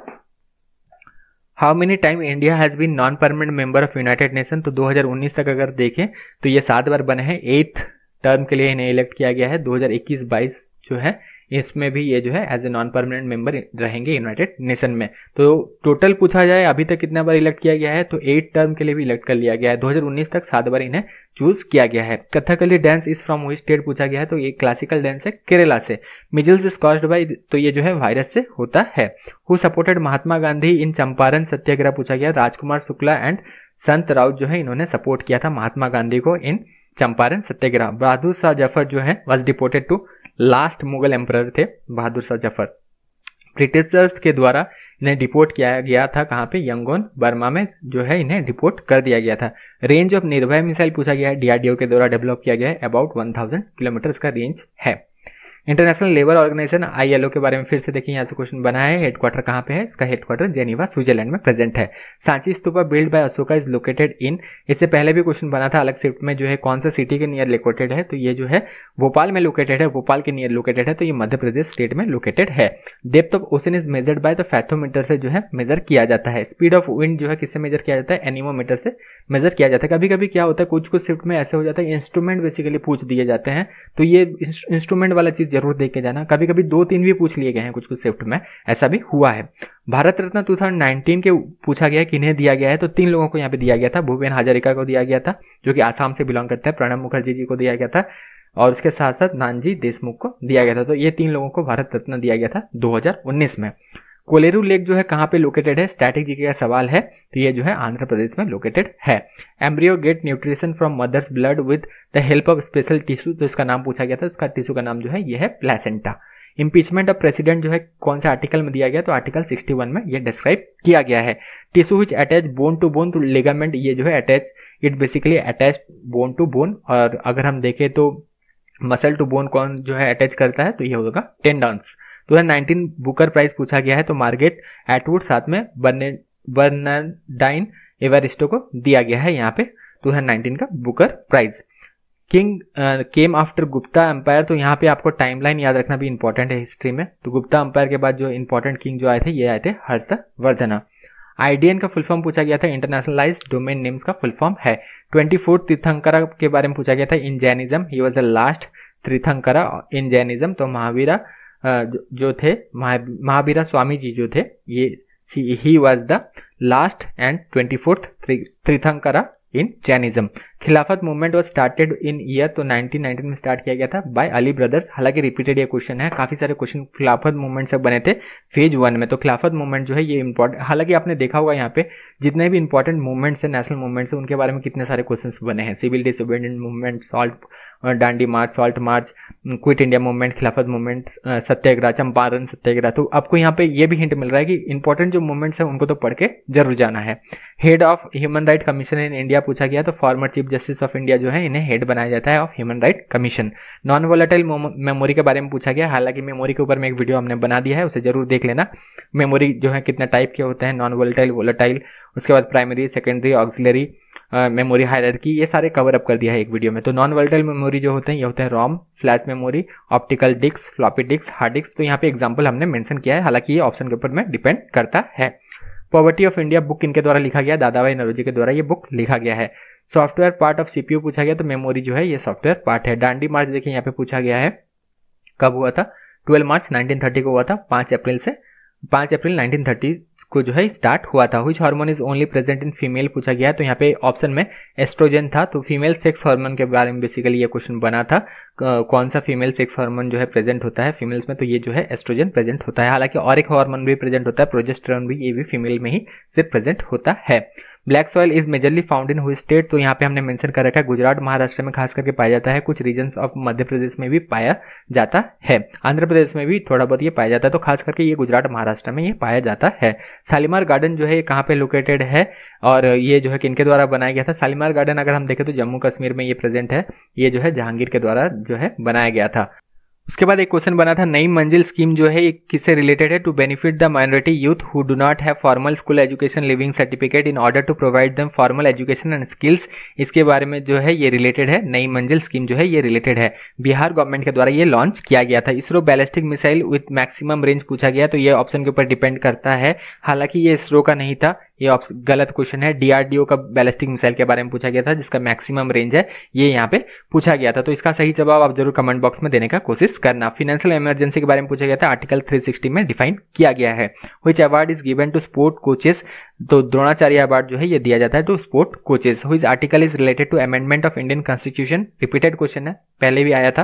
Speaker 1: how many time India has been non permanent member of United Nation तो 2019 तक अगर देखें तो ये सात बार बने हैं एथ टर्म के लिए इन्हें इलेक्ट किया गया है 2021-22 जो है इसमें भी ये जो है as a non permanent member रहेंगे यूनाइटेड नेशन में तो टोटल पूछा जाए अभी तक कितना बार इलेक्ट किया गया है तो एट टर्म के लिए भी इलेक्ट कर लिया गया है 2019 तक सात बार इन्हें चूज किया गया है Kathakali dance is from which state पूछा गया है तो ये क्लासिकल डांस है केरला से मिजल्स इज कॉस्ड बाई तो ये जो है वायरस से होता है who supported Mahatma Gandhi in Champaran Satyagraha पूछा गया राजकुमार शुक्ला एंड संत राउत जो है इन्होंने सपोर्ट किया था महात्मा गांधी को इन चंपारण सत्याग्रह बहादुर शाह जफर जो है was deported to last Mughal emperor थे बहादुर शाह जफर ब्रिटिशर्स के द्वारा इन्हें डिपोर्ट किया गया था कहाँ पे यंगोन बर्मा में जो है इन्हें डिपोर्ट कर दिया गया था रेंज ऑफ निर्भय मिसाइल पूछा गया है डीआरडीओ के द्वारा डेवलप किया गया है अबाउट 1000 किलोमीटर का रेंज है इंटरनेशनल लेबर ऑर्गेनाइजेशन आईएलओ के बारे में फिर से देखिए यहाँ से क्वेश्चन बना है हेडक्वार्टर कहाँ पे है इसका हेडक्वार्टर जेनीवा स्विटरलैंड में प्रेजेंट है Sanchi stupa build by Ashoka is located in इससे पहले भी क्वेश्चन बना था अलग शिफ्ट में जो है कौन सा सिटी के नियर लोकेटेड है तो ये जो है भोपाल में लोकेटेड है भोपाल के नियर लोकेटेड है तो ये मध्य प्रदेश स्टेट में लोकेटेड है depth of ocean is measured by तो फैथोमीटर से जो है मेजर किया जाता है स्पीड ऑफ विंड जो है किससे मेजर किया जाता है एनिमोमीटर से मेजर किया जाता है कभी कभी क्या होता है कुछ कुछ शिफ्ट में ऐसे हो जाता है इंस्ट्रूमेंट बेसिकली पूछ दिए जाते हैं तो ये इंस्ट्रूमेंट वाला चीज़ जरूर देख के जाना कभी कभी दो तीन भी पूछ लिए गए हैं कुछ कुछ शिफ्ट में ऐसा भी हुआ है भारत रत्न टू के पूछा गया इन्हें दिया गया है तो तीन लोगों को यहाँ पे दिया गया था भूपेन हाजरिका को दिया गया था जो कि आसाम से बिलोंग करते हैं प्रणब मुखर्जी जी को दिया गया था और उसके साथ साथ नानजी देशमुख को दिया गया था तो ये तीन लोगों को भारत रत्न दिया गया था 2019 में कोलेरू लेक जो है कहाँ पे लोकेटेड है स्टैटिक जीके का सवाल है तो ये जो है आंध्र प्रदेश में लोकेटेड है embryo get nutrition from mother's blood with the help of special tissue तो इसका नाम पूछा गया था इसका टिश्यू का नाम जो है ये है प्लेसेंटा इम्पीचमेंट ऑफ प्रेसिडेंट जो है कौन सा आर्टिकल में दिया गया तो आर्टिकल 61 में ये डिस्क्राइब किया गया है tissue which attach bone to bone ligament ये जो है attach it basically attach bone to bone और अगर हम देखें तो मसल टू बोन कौन जो है अटैच करता है तो ये होगा टेंडन्स 2019 बुकर प्राइज पूछा गया है तो मार्गेट एटवुड साथ में बर्ने बर्नाडाइन एवरिस्टो को दिया गया है यहाँ पे 2019 का Booker prize king came after Gupta empire तो यहाँ पे आपको टाइमलाइन याद रखना भी इंपॉर्टेंट है हिस्ट्री में तो गुप्ता एम्पायर के बाद जो इंपॉर्टेंट किंग जो आए थे ये आए थे हर्षवर्धना आईडीएन का फुल फॉर्म पूछा गया था इंटरनेशनलाइज डोमेन नेम्स का फुल फॉर्म है ट्वेंटी फोर्थ तीर्थंकरा के बारे में पूछा गया था इन जैनिज्म लास्ट तीर्थंकर इन जैनिज्म तो महावीरा जो थे महावीरा स्वामी जी जो थे ये he was the last and twenty fourth Tirthankara in Jainism Khilafat movement was started in year तो 1919 में स्टार्ट किया गया था बाय अली ब्रदर्स हालांकि रिपीटेड ये क्वेश्चन है काफ़ी सारे क्वेश्चन खिलाफत मूवमेंट से बने थे फेज वन में तो खिलाफत मूवमेंट जो है ये इंपॉर्टेंट हालांकि आपने देखा होगा यहाँ पे जितने भी इंपॉर्टेंट मूवमेंट्स हैं नेशनल मूवमेंट्स हैं उनके बारे में कितने सारे क्वेश्चन बने हैं civil disobedient movement salt Dandi march salt march quit India movement Khilafat movement Satyagraha Champaran Satyagraha तो आपको यहाँ पे ये भी हिंट मिल रहा है कि इंपॉर्टेंट जो मूवमेंट्स हैं उनको तो पढ़ के जरूर जाना है head of human right commission in India पूछा गया तो former chief justice of India जो है इन्हें हेड बनाया जाता है of human right commission non volatile memory के बारे में पूछा गया हालांकि मेमोरी के ऊपर में एक वीडियो हमने बना दिया है उसे जरूर देख लेना मेमोरी जो है कितने टाइप के होते हैं नॉन वोलेटाइल वोलेटाइल उसके बाद प्राइमरी सेकेंडरी ऑक्सिलरी मेमोरी की ये सारे कवर अप कर दिया है एक वीडियो में तो नॉन वर्ल्टल मेमोरी जो होते हैं ये होते हैं ROM flash memory optical disk floppy disk hard disk तो यहाँ पे एग्जाम्पल हमने मेंशन किया है हालांकि ये ऑप्शन के ऊपर में डिपेंड करता है पॉवर्टी ऑफ इंडिया बुक इनके द्वारा लिखा गया भाई नरोजी के द्वारा ये बुक लिखा गया है सॉफ्टवेयर पार्ट ऑफ सीपीयू पूछा गया तो मेमोरी जो है ये सॉफ्टवेयर पार्ट है डांडी मार्च देखिए यहाँ पे पूछा गया है कब हुआ था 12 मार्च 1930 को हुआ था 5 अप्रैल से 5 अप्रैल 1930 को जो है स्टार्ट हुआ था which hormone is only present in female पूछा गया है तो यहाँ पे ऑप्शन में एस्ट्रोजन था तो फीमेल सेक्स हार्मोन के बारे में बेसिकली ये क्वेश्चन बना था कौन सा फीमेल सेक्स हार्मोन जो है प्रेजेंट होता है फीमेल्स में तो ये जो है एस्ट्रोजन प्रेजेंट होता है हालांकि और एक हार्मोन भी प्रेजेंट होता है प्रोजेस्ट्रॉन भी ये भी फीमेल में ही सिर्फ प्रेजेंट होता है black soil is majorly found in which state तो यहाँ पे हमने मेंशन कर रखा है गुजरात महाराष्ट्र में खास करके पाया जाता है कुछ रीजन ऑफ मध्य प्रदेश में भी पाया जाता है आंध्र प्रदेश में भी थोड़ा बहुत ये पाया जाता है तो खास करके ये गुजरात महाराष्ट्र में ये पाया जाता है शालीमार गार्डन जो है कहाँ पे लोकेटेड है और ये जो है किनके द्वारा बनाया गया था शालीमार गार्डन अगर हम देखें तो जम्मू कश्मीर में ये प्रेजेंट है ये जो है जहांगीर के द्वारा जो है बनाया गया था उसके बाद एक क्वेश्चन बना था नई मंजिल स्कीम जो है किससे रिलेटेड है to benefit the minority youth who do not have formal school education living certificate in order to provide them formal education and skills इसके बारे में जो है ये रिलेटेड है नई मंजिल स्कीम जो है ये रिलेटेड है बिहार गवर्नमेंट के द्वारा ये लॉन्च किया गया था ISRO ballistic missile with maximum range पूछा गया तो ये ऑप्शन के ऊपर डिपेंड करता है हालांकि ये इसरो का नहीं था ये गलत क्वेश्चन है डीआरडीओ का बैलिस्टिक मिसाइल के बारे में पूछा गया था जिसका मैक्सिमम रेंज है ये यहाँ पे पूछा गया था तो इसका सही जवाब आप जरूर कमेंट बॉक्स में देने का कोशिश करना फाइनेंशियल इमरजेंसी के बारे में पूछा गया था आर्टिकल 360 में डिफाइन किया गया है which award is given to sport coaches तो द्रोणाचार्य अवार्ड जो है ये दिया जाता है to sport coaches which article is related to amendment of Indian constitution repeated question है पहले भी आया था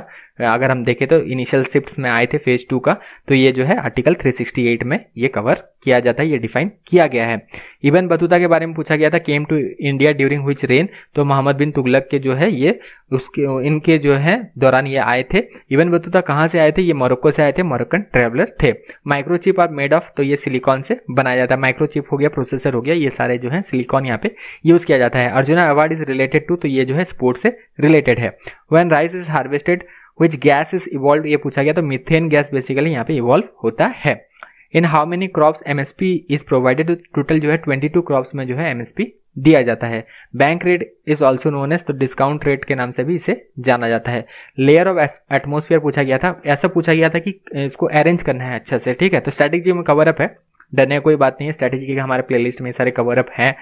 Speaker 1: अगर हम देखें तो इनिशियल शिफ्ट में आए थे फेज टू का तो ये जो है आर्टिकल 368 में ये कवर किया जाता है ये डिफाइन किया गया है इवन बतूता के बारे में पूछा गया था came to India during which reign तो मोहम्मद बिन तुगलक के जो है ये उसके इनके जो है दौरान ये आए थे इवन बतूता कहाँ से आए थे ये मोरक्को से आए थे मोरक्कन ट्रेवलर थे माइक्रोचिप आर मेड ऑफ तो ये सिलिकॉन से बनाया जाता है माइक्रोचिप हो गया प्रोसेसर सेंसर हो गया ये सारे जो है सिलिकॉन यहाँ पे यूज किया जाता है Arjuna award is related to तो ये जो है स्पोर्ट्स से रिलेटेड है when rice is harvested which gas is evolve ये पूछा गया तो मिथेन गैस बेसिकली यहाँ पे इवॉल्व होता है in how many crops P is provided total जो है ट्वेंटी टू क्रॉप्स में जो है एम एस पी दिया जाता है bank rate is also known as तो डिस्काउंट रेट के नाम से भी इसे जाना जाता है लेयर ऑफ एटमोसफियर पूछा गया था ऐसा पूछा गया था कि इसको अरेंज करना है अच्छा से ठीक है तो स्ट्रेटेजी में कवरअप है डरने की कोई बात नहीं है स्ट्रैटेजी के हमारे प्लेलिस्ट में सारे कवर अप हैं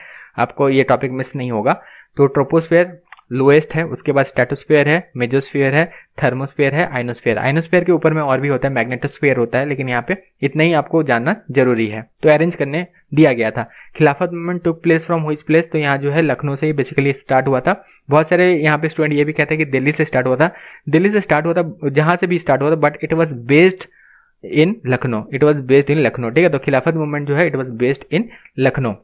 Speaker 1: आपको ये टॉपिक मिस नहीं होगा तो ट्रोपोस्फेयर लोएस्ट है उसके बाद स्टेटोस्फेयर है मेजोस्फेयर है थर्मोस्फेयर है आइनोस्फेयर आइनोस्फेयर के ऊपर में और भी होता है मैग्नेटोस्फेयर होता है लेकिन यहाँ पे इतना ही आपको जानना जरूरी है तो अरेंज करने दिया गया था Khilafat movement took place from which place तो यहाँ जो है लखनऊ से ही बेसिकली स्टार्ट हुआ था बहुत सारे यहाँ पे स्टूडेंट ये भी कहते हैं कि दिल्ली से स्टार्ट हुआ था दिल्ली से स्टार्ट हुआ था जहाँ से भी स्टार्ट हुआ था but it was based in Lucknow it was based in Lucknow ठीक है तो खिलाफत मूवमेंट जो है it was based in Lucknow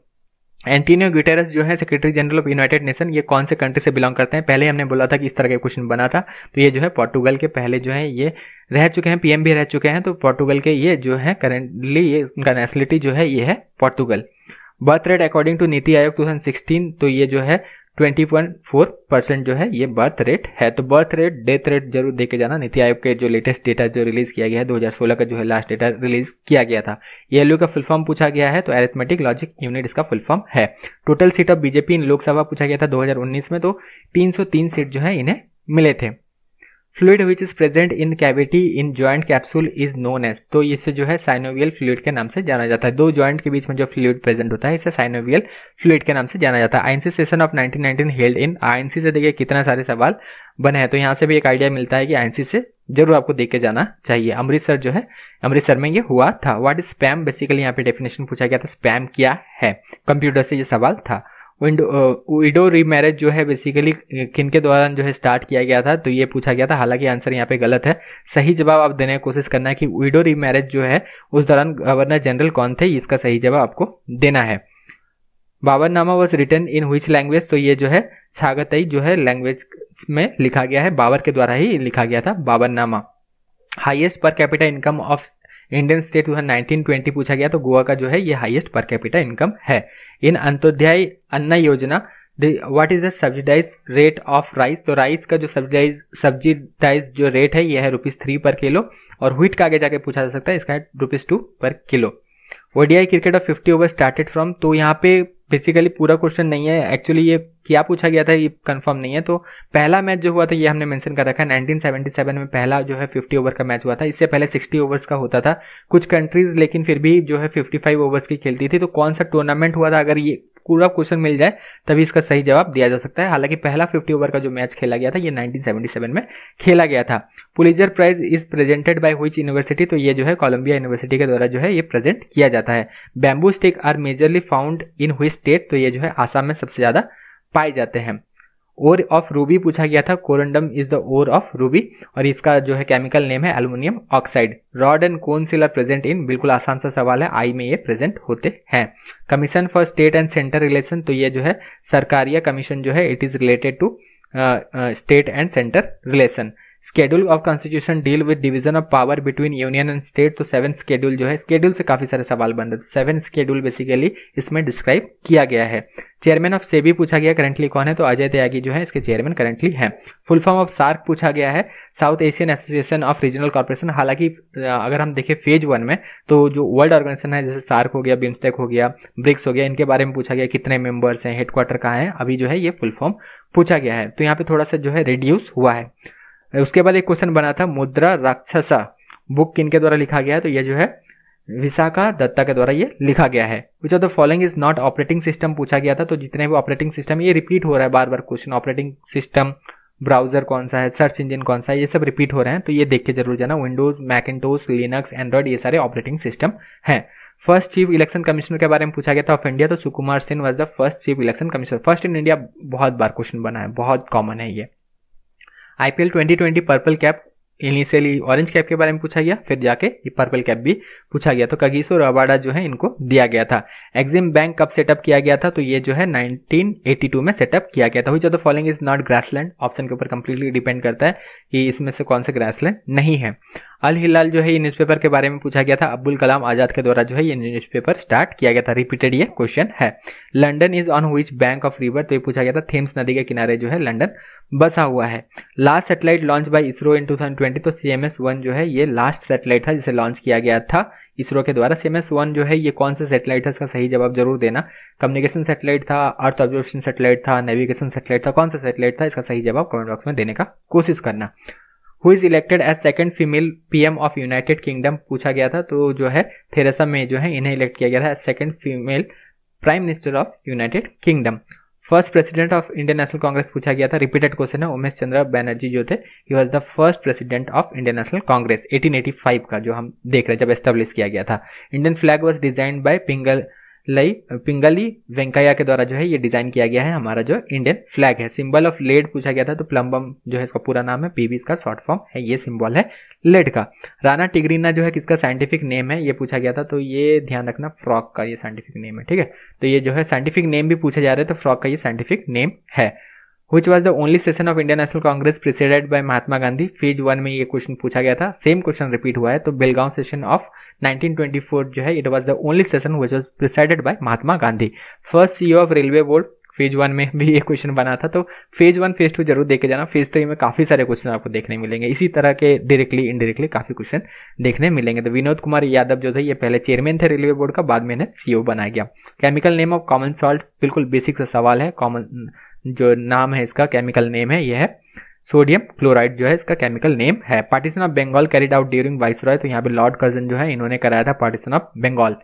Speaker 1: Antonio Guterres जो है secretary general of United Nation ये कौन से कंट्री से बिलोंग करते हैं पहले हमने बोला था कि इस तरह का क्वेश्चन बना था तो ये जो है पोर्टुगल के पहले जो है ये रह चुके हैं पीएम भी रह चुके हैं तो पोर्टुगल के ये जो है करेंटली ये उनका नेशनलिटी जो है ये है Portugal birth rate according to NITI Aayog to तो ये जो है 20.4 परसेंट जो है ये बर्थ रेट है तो बर्थ रेट डेथ रेट जरूर देख के जाना नीति आयोग के जो लेटेस्ट डेटा जो रिलीज किया गया है 2016 का जो है लास्ट डेटा रिलीज किया गया था ये का फुल फॉर्म पूछा गया है तो एरेथमेटिक लॉजिक यूनिट इसका फुल फॉर्म है total seat of BJP in Lok Sabha पूछा गया था दो में तो तीन सीट जो है इन्हें मिले थे fluid which is present in cavity in joint capsule is known as तो इसे जो है साइनोवियल फ्लूड के नाम से जाना जाता है दो ज्वाइंट के बीच में जो फ्लूड प्रेजेंट होता है इसे साइनोवियल फ्लूड के नाम से जाना जाता है INC session of 1919 held in INC से देखिए कितना सारे सवाल बने हैं तो यहाँ से भी एक आइडिया मिलता है कि आईएनसी से जरूर आपको देख के जाना चाहिए अमृतसर जो है अमृतसर में ये हुआ था वाट इज स्पैम बेसिकली यहाँ पे डेफिनेशन पूछा गया था स्पैम क्या है कंप्यूटर से ये सवाल था विडो रीमैरिज जो है बेसिकली किन के दौरान जो है स्टार्ट किया गया था तो ये पूछा गया था हालांकि आंसर यहाँ पे गलत है सही जवाब आप देने की कोशिश करना है कि विडो रीमैरिज जो है उस दौरान गवर्नर जनरल कौन थे इसका सही जवाब आपको देना है बाबरनामा वॉज रिटर्न इन हुई लैंग्वेज तो ये जो है छागतई जो है लैंग्वेज में लिखा गया है बाबर के द्वारा ही लिखा गया था Baburnama highest per capital income of Indian state वह 1920 पूछा गया तो गोवा का जो है ये हाईएस्ट पर कैपिटा इनकम है इन Antyodaya Anna Yojana what is the subsidize rate of rice तो राइस का जो सब्सिडाइज सब्सिडाइज जो रेट है ये है रुपीज थ्री पर किलो और व्हीट का आगे जाके पूछा जा सकता है इसका है rupees two per kilo ODI cricket of fifty over started from तो यहाँ पे बेसिकली पूरा क्वेश्चन नहीं है एक्चुअली ये क्या पूछा गया था ये कंफर्म नहीं है तो पहला मैच जो हुआ था ये हमने मेंशन कर रखा है 1977 में पहला जो है 50 ओवर का मैच हुआ था इससे पहले 60 ओवर्स का होता था कुछ कंट्रीज लेकिन फिर भी जो है 55 ओवर्स की खेलती थी तो कौन सा टूर्नामेंट हुआ था अगर ये पूरा क्वेश्चन मिल जाए तभी इसका सही जवाब दिया जा सकता है हालांकि पहला फिफ्टी ओवर का जो मैच खेला गया था ये 1977 में खेला गया था Pulitzer prize is presented by which university तो ये जो है कोलंबिया यूनिवर्सिटी के द्वारा जो है ये प्रेजेंट किया जाता है bamboo stick are majorly found in which state तो ये जो है आसाम में सबसे ज़्यादा पाए जाते हैं ओर ऑफ रूबी पूछा गया था corundum is the ore of ruby और इसका जो है केमिकल नेम है aluminium oxide rod and cone cell are present in बिल्कुल आसान सा सवाल है आई में ये प्रेजेंट होते हैं commission for state and centre relation तो ये जो है सरकारिया कमीशन जो है it is related to state and centre relation schedule of constitution deal with division of power between union and state तो सेवन स्केड्यूल जो है स्केड्यूल से काफी सारे सवाल बन रहे थे सेवन स्केड्यूल बेसिकली इसमें डिस्क्राइब किया गया है चेयरमैन ऑफ सेबी पूछा गया करंटली कौन है तो अजय त्यागी जो है इसके चेयरमैन करंटली हैं फुल फॉर्म ऑफ सार्क पूछा गया है South Asian Association of Regional Corporation हालांकि अगर हम देखें फेज वन में तो जो वर्ल्ड ऑर्गेनाइजेशन है जैसे सार्क हो गया बिम्स्टेक हो गया ब्रिक्स हो गया इनके बारे में पूछा गया कितने मेंबर्स हैं हेडक्वार्टर कहाँ है अभी जो है ये फुल फॉर्म पूछा गया है तो यहाँ पे थोड़ा सा जो है रिड्यूस हुआ है उसके बाद एक क्वेश्चन बना था मुद्रा राक्षसा बुक किन के द्वारा लिखा गया है तो यह जो है विशाखा दत्ता के द्वारा ये लिखा गया है which of the following is not operating system पूछा गया था तो जितने भी ऑपरेटिंग सिस्टम ये रिपीट हो रहा है बार बार क्वेश्चन ऑपरेटिंग सिस्टम ब्राउजर कौन सा है सर्च इंजन कौन सा है ये सब रिपीट हो रहे हैं तो ये देख के जरूर जाना विंडोज मैकिटोस लिनक्स एंड्रॉइड ये सारे ऑपरेटिंग सिस्टम हैं फर्स्ट चीफ इलेक्शन कमिश्नर के बारे में पूछा गया था ऑफ इंडिया तो Sukumar Singh was the first chief election commissioner first in India बहुत बार क्वेश्चन बना है बहुत कॉमन है ये IPL 2020 purple cap initially orange cap के बारे में पूछा गया फिर जाके ये पर्पल कैप भी पूछा गया तो कगीसो रबाडा जो है इनको दिया गया था एग्जिम बैंक कब सेटअप किया गया था तो ये जो है 1982 में सेटअप किया गया था तो following is not grassland option के ऊपर कंप्लीटली डिपेंड करता है कि इसमें से कौन सा ग्रासलैंड नहीं है अल हिलाल जो है ये न्यूज़पेपर के बारे में पूछा गया था अब्दुल कलाम आज़ाद के द्वारा जो है ये न्यूज़पेपर स्टार्ट किया गया था रिपीटेड ये क्वेश्चन है London is on which bank of river तो ये पूछा गया था थेम्स नदी के किनारे जो है लंडन बसा हुआ है last satellite launch by ISRO in 2020 तो सी एम जो है ये लास्ट सेटेलाइट था जिसे लॉन्च किया गया था इसरो के द्वारा सी एम जो है ये कौन सा सेटेलाइट है इसका सही जवाब जरूर देना कम्युनिकेशन सेटेलाइट था अर्थ ऑब्जर्वेशन सेटेलाइट था नेविगेशन सेटेलाइट था कौन सा सेटेलाइट था इसका सही जवाब कमेंट बॉक्स में देने का कोशिश करना who is elected as second female P M of United Kingdom पूछा गया था तो जो है थेरेसा मे जो है इन्हें इलेक्ट किया गया था as second female prime minister of United Kingdom first president of Indian National Congress पूछा गया था रिपीटेड क्वेश्चन है उमेश चंद्र बैनर्जी जो थे he was the first president of Indian National Congress 1885 का जो हम देख रहे हैं जब एस्टेब्लिश किया गया था Indian flag was design by पिंगल लई पिंगली वेंकैया के द्वारा जो है ये डिजाइन किया गया है हमारा जो इंडियन फ्लैग है सिंबल ऑफ लेड पूछा गया था तो प्लम्बम जो है इसका पूरा नाम है पीबी इसका शॉर्ट फॉर्म है ये सिंबल है लेड का राना टिग्रीना जो है किसका साइंटिफिक नेम है ये पूछा गया था तो ये ध्यान रखना फ्रॉक का ये साइंटिफिक नेम है ठीक है तो ये जो है साइंटिफिक नेम भी पूछे जा रहे हैं तो फ्रॉक का ये साइंटिफिक नेम है which was the only session of Indian national congress preceded by Mahatma Gandhi phase one में ये क्वेश्चन पूछा गया था सेम क्वेश्चन रिपीट हुआ है तो बेलगांव सेशन ऑफ 1924 जो है it was the only session which was presided by Mahatma Gandhi first CEO of railway board phase one में भी ये क्वेश्चन बना था तो फेज वन फेज टू जरूर देखे जाना फेज थ्री में काफी सारे क्वेश्चन आपको देखने मिलेंगे इसी तरह के डायरेक्टली इनडायरेक्टली काफी क्वेश्चन देखने मिलेंगे तो विनोद कुमार यादव जो थे ये पहले चेयरमैन थे रेलवे बोर्ड का बाद में इन्हें सीईओ e बनाया गया chemical name of common salt बिल्कुल बेसिक सा सवाल है कॉमन जो नाम है इसका केमिकल नेम है यह है सोडियम क्लोराइड जो है इसका केमिकल नेम है partition of Bengal carried out during वाइस तो यहाँ पे लॉर्ड कजन जो है इन्होंने कराया था partition of Bengal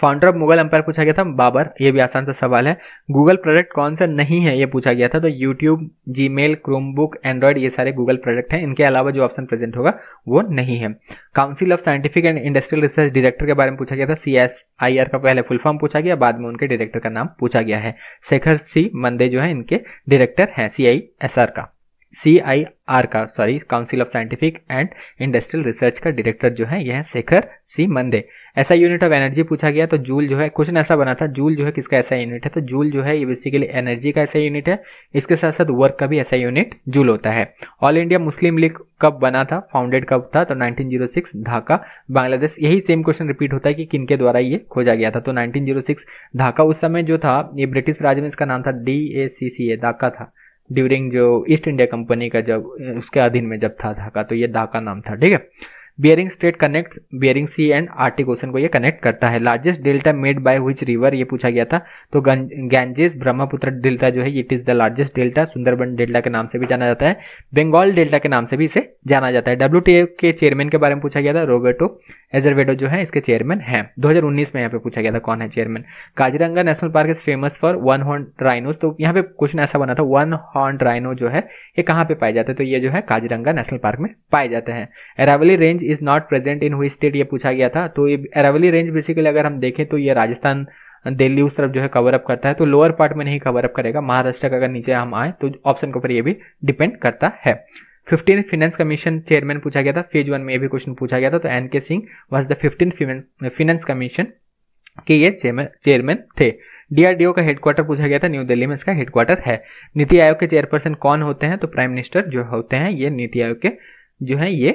Speaker 1: founder of Mughal empire पूछा गया था बाबर ये भी आसान सा सवाल है गूगल प्रोडक्ट कौन सा नहीं है ये पूछा गया था तो YouTube Gmail Chromebook Android ये सारे गूगल प्रोडक्ट हैं इनके अलावा जो ऑप्शन प्रेजेंट होगा वो नहीं है council of scientific and industrial research director के बारे में पूछा गया था सी एस आई आर का पहले फुल फॉर्म पूछा गया बाद में उनके डायरेक्टर का नाम पूछा गया है शेखर सी मंदे जो है इनके डायरेक्टर हैं सी आई एस आर का सी आई आर का sorry council of scientific and industrial research का डायरेक्टर जो है यह है शेखर सी मंदे ऐसा यूनिट ऑफ एनर्जी पूछा गया तो जूल जो है क्वेश्चन ऐसा बना था जूल जो है किसका ऐसा यूनिट है तो जूल जो है ये बेसिकली एनर्जी का ऐसा यूनिट है इसके साथ साथ वर्क का भी ऐसा यूनिट जूल होता है ऑल इंडिया मुस्लिम लीग कब बना था फाउंडेड कब था तो 1906 ढाका बांग्लादेश यही सेम क्वेश्चन रिपीट होता है कि किनके द्वारा ये खोजा गया था तो सिक्स ढाका oh उस समय जो था ये ब्रिटिश राज्य में इसका नाम था डी ए सी सी ए ढाका था ड्यूरिंग जो ईस्ट इंडिया कंपनी का जब उसके अधीन में जब था ढाका तो ये ढाका नाम था ठीक है Bering strait connect Bering sea and Arctic ocean को ये कनेक्ट करता है largest delta made by which river ये पूछा गया था तो गैंजेस ब्रह्मपुत्र डेल्टा जो है it is the largest delta Sundarban delta के नाम से भी जाना जाता है बंगाल डेल्टा के नाम से भी इसे जाना जाता है डब्ल्यू के चेयरमैन के बारे में पूछा गया था रोबर्टो एजरवेडो जो है इसके चेयरमैन हैं दो में यहाँ पे पूछा गया था कौन है chairman Kaziranga national park is famous for one horn rhinos तो यहाँ पे क्वेश्चन ऐसा बना था वन हॉर्न राइनो जो है ये कहाँ पे पाए जाते हैं तो ये जो है काजीरंगा नेशनल पार्क में पाए जाते हैं Aravalli range is not present in which state ये पूछा गया था तो ये अरावली रेंज बेसिकली अगर हम देखें तो ये राजस्थान दिल्ली उस तरफ जो है कवर अप करता है तो लोअर पार्ट में नहीं कवर अप करेगा महाराष्ट्र का अगर नीचे हम आए तो ऑप्शन के ऊपर ये भी डिपेंड करता है फिफ्टीन फिनेंस कमीशन चेयरमैन पूछा गया था फेज वन में ये भी क्वेश्चन पूछा गया था तो N K Singh was the fifteen finance commission के ये चेयरमैन थे डीआरडीओ का हेडक्वार्टर पूछा गया था न्यू दिल्ली में इसका हेडक्वार्टर है नीति आयोग के चेयरपर्सन कौन होते हैं तो प्राइम मिनिस्टर जो होते हैं ये नीति आयोग के जो है ये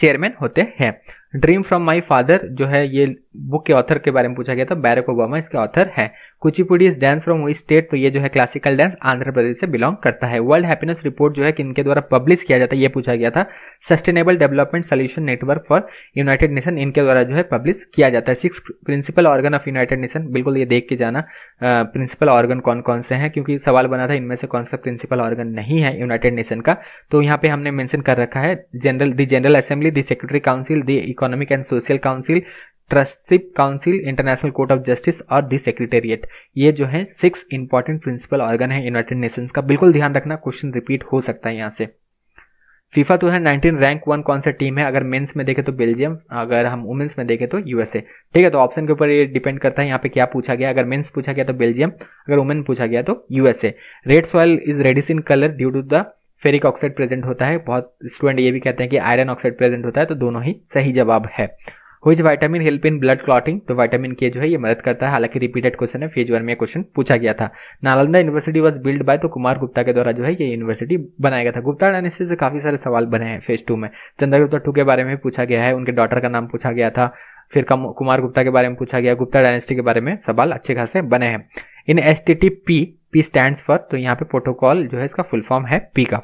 Speaker 1: चेयरमैन होते हैं ड्रीम फ्रॉम माई फादर जो है ये बुक के ऑथर के बारे में पूछा गया था बैरक ओबामा इसके ऑथर है Kuchipudi is dance from which state तो ये जो है क्लासिकल डांस आंध्र प्रदेश से बिलोंग करता है वर्ल्ड हैप्पीनेस रिपोर्ट जो है किनके द्वारा पब्लिश किया जाता है ये पूछा गया था sustainable development solution network for United Nation इनके द्वारा जो है पब्लिश किया जाता है six principal organ of United Nation बिल्कुल ये देख के जाना प्रिंसिपल ऑर्गन कौन कौन से हैं क्योंकि सवाल बना था इनमें से कौन सा प्रिंसिपल ऑर्गन नहीं है यूनाइटेड नेशन का तो यहाँ पे हमने मैंशन कर रखा है general the General Assembly the Secretary Council the Economic and Social Council Trusteeship Council International Court of Justice और दी सेक्रेटेरिएट ये जो है सिक्स इंपॉर्टेंट प्रिंसिपल ऑर्गन है यूनाइटेड नेशंस का बिल्कुल ध्यान रखना क्वेश्चन रिपीट हो सकता है यहाँ से फीफा तो है 19 रैंक वन कौन सा टीम है अगर मेंस में देखें तो बेल्जियम अगर हम वुमेंस में देखें तो यूएसए ठीक है तो ऑप्शन के ऊपर ये डिपेंड करता है यहाँ पे क्या पूछा गया अगर मेंस पूछा गया तो बेल्जियम अगर वुमेन पूछा गया तो USA red soil is reddish in colour due to the ferric oxide present होता है बहुत स्टूडेंट ये भी कहते हैं कि आयरन ऑक्साइड प्रेजेंट होता है तो दोनों ही सही जवाब है which vitamin help in blood clotting तो वाइटामिन के जो है ये मदद करता है हालांकि रिपीटेड क्वेश्चन है फेज वन में क्वेश्चन पूछा गया था Nalanda University was build by तो कुमार गुप्ता के द्वारा जो है ये यूनिवर्सिटी बनाया गया था गुप्ता डायनेस्टी से काफी सारे सवाल बने हैं फेज टू में चंद्रगुप्ता टू के बारे में पूछा गया है उनके डॉटर का नाम पूछा गया था फिर कुमार गुप्ता के बारे में पूछा गया गुप्ता डायनेस्टी के बारे में सवाल अच्छे खासे बने हैं इन S T T P P stand for तो यहाँ पे प्रोटोकॉल जो है इसका फुल फॉर्म है पी का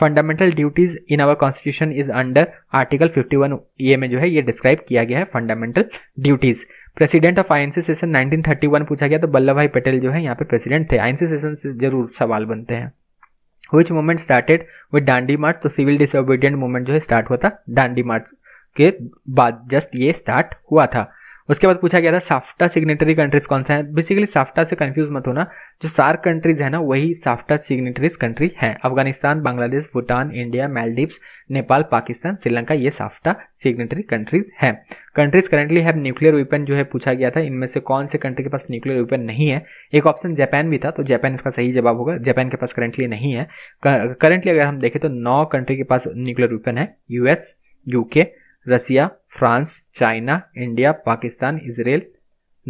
Speaker 1: fundamental duties in our constitution is under article 51 ये में जो है ये डिस्क्राइब किया गया है fundamental duties president of INC session 1931 पूछा गया तो वल्लभ भाई पटेल जो है यहाँ पे प्रेसिडेंट थे आईएनसी सेशन से जरूर सवाल बनते हैं which movement started with Dandi march तो सिविल डिसोबीडियंट मूवमेंट जो है स्टार्ट हुआ था डांडी मार्च के बाद जस्ट ये स्टार्ट हुआ था उसके बाद पूछा गया था साफ्टा सिग्नेटरी कंट्रीज कौन सा है बेसिकली साफ्टा से कंफ्यूज मत होना जो सार्क कंट्रीज है ना वही साफ्टा सिग्नेटरीज कंट्री है अफगानिस्तान बांग्लादेश भूटान इंडिया मालदीव्स नेपाल पाकिस्तान श्रीलंका ये साफ्टा सिग्नेटरी कंट्रीज है countries currently have nuclear weapon जो है पूछा गया था इनमें से कौन से कंट्री के पास न्यूक्लियर वेपन नहीं है एक ऑप्शन जापान भी था तो जापान इसका सही जवाब होगा जापान के पास करेंटली नहीं है करेंटली अगर हम देखें तो नौ कंट्री के पास न्यूक्लियर वेपन है US UK Russia France China India Pakistan Israel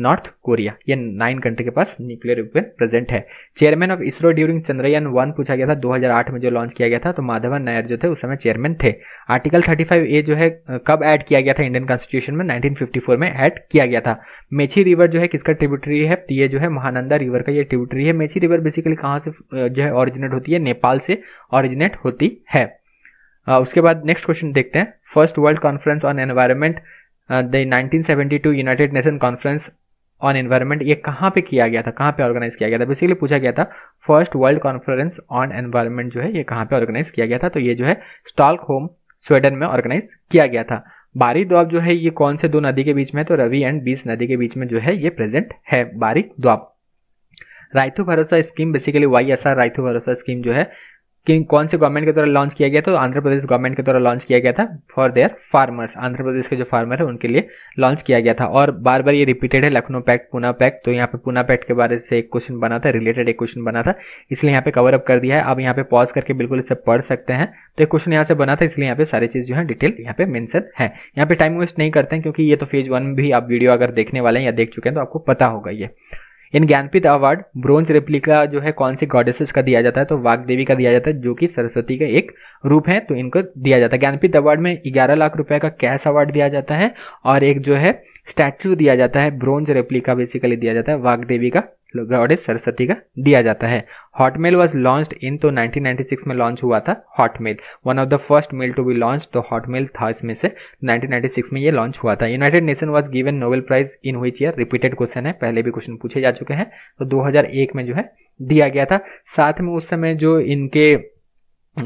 Speaker 1: North Korea ये नाइन कंट्री के पास न्यूक्लियर वेपन प्रेजेंट है chairman of ISRO during Chandrayaan one पूछा गया था 2008 में जो लॉन्च किया गया था तो माधवन नायर जो थे उस समय चेयरमैन थे आर्टिकल 35 ए जो है कब ऐड किया गया था इंडियन कॉन्स्टिट्यूशन में 1954 में ऐड किया गया था मेची रिवर जो है किसका ट्रिब्यूटरी है तो ये जो है महानंदा रिवर का ये ट्रिब्यूटरी है मेची रिवर बेसिकली कहाँ से जो है ऑरिजिनेट होती है नेपाल से ऑरिजिनेट होती है हाँ, उसके बाद नेक्स्ट क्वेश्चन देखते हैं first world conference on environment the 1972 United Nation conference on environment ये कहाँ पे किया गया था कहाँ पे ऑर्गेनाइज किया गया था बेसिकली पूछा गया था first world conference on environment जो है ये कहाँ पे ऑर्गेनाइज किया गया था तो ये जो है स्टॉक होम स्वीडन में ऑर्गेनाइज किया गया था बारी द्वाब जो है ये कौन से दो नदी के बीच में तो रवि एंड बीस नदी के बीच में जो है ये प्रेजेंट है बारी द्वाब Rythu Bharosa scheme basically Y S R Rythu Bharosa scheme जो है कि कौन से गवर्नमेंट के द्वारा लॉन्च किया गया था तो आंध्र प्रदेश गवर्नमेंट के द्वारा लॉन्च किया गया था for their farmers Andhra Pradesh के जो फार्मर है उनके लिए लॉन्च किया गया था और बार बार ये रिपीटेड है लखनऊ पैक्ट पुना पैक्ट तो यहाँ पे पुना पैक्ट के बारे से एक क्वेश्चन बना था रिलेटेड एक क्वेश्चन बना था इसलिए यहाँ पे कवर अप कर दिया है आप यहाँ पे पॉज करके बिल्कुल इसे पढ़ सकते हैं तो एक क्वेश्चन यहाँ से बना था इसलिए यहाँ पे सारी चीज़ जो है डिटेल यहाँ पे मेंशन है यहाँ पे टाइम वेस्ट नहीं करते हैं क्योंकि ये तो फेज वन भी आप वीडियो अगर देखने वाले हैं या देख चुके हैं तो आपको पता होगा ये इन ज्ञानपीठ अवार्ड ब्रोंज रेप्लिका जो है कौन सी गॉडेसेस का दिया जाता है तो देवी का दिया जाता है जो कि सरस्वती का एक रूप है तो इनको दिया जाता है ज्ञानपीठ अवार्ड में ग्यारह लाख रुपए का कैश अवार्ड दिया जाता है और एक जो है स्टैचू दिया जाता है ब्रोंज रेप्लिका बेसिकली दिया जाता है देवी का गॉडेस सरस्वती का दिया जाता है हॉटमेल वॉज लॉन्च इन तो 1996 में लॉन्च हुआ था Hotmail one of the first mail to be launch तो हॉटमेल था इसमें से 1996 में ये लॉन्च हुआ था United Nation was given Nobel prize in which year repeated question है पहले भी क्वेश्चन पूछे जा चुके हैं तो 2001 में जो है दिया गया था साथ में उस समय जो इनके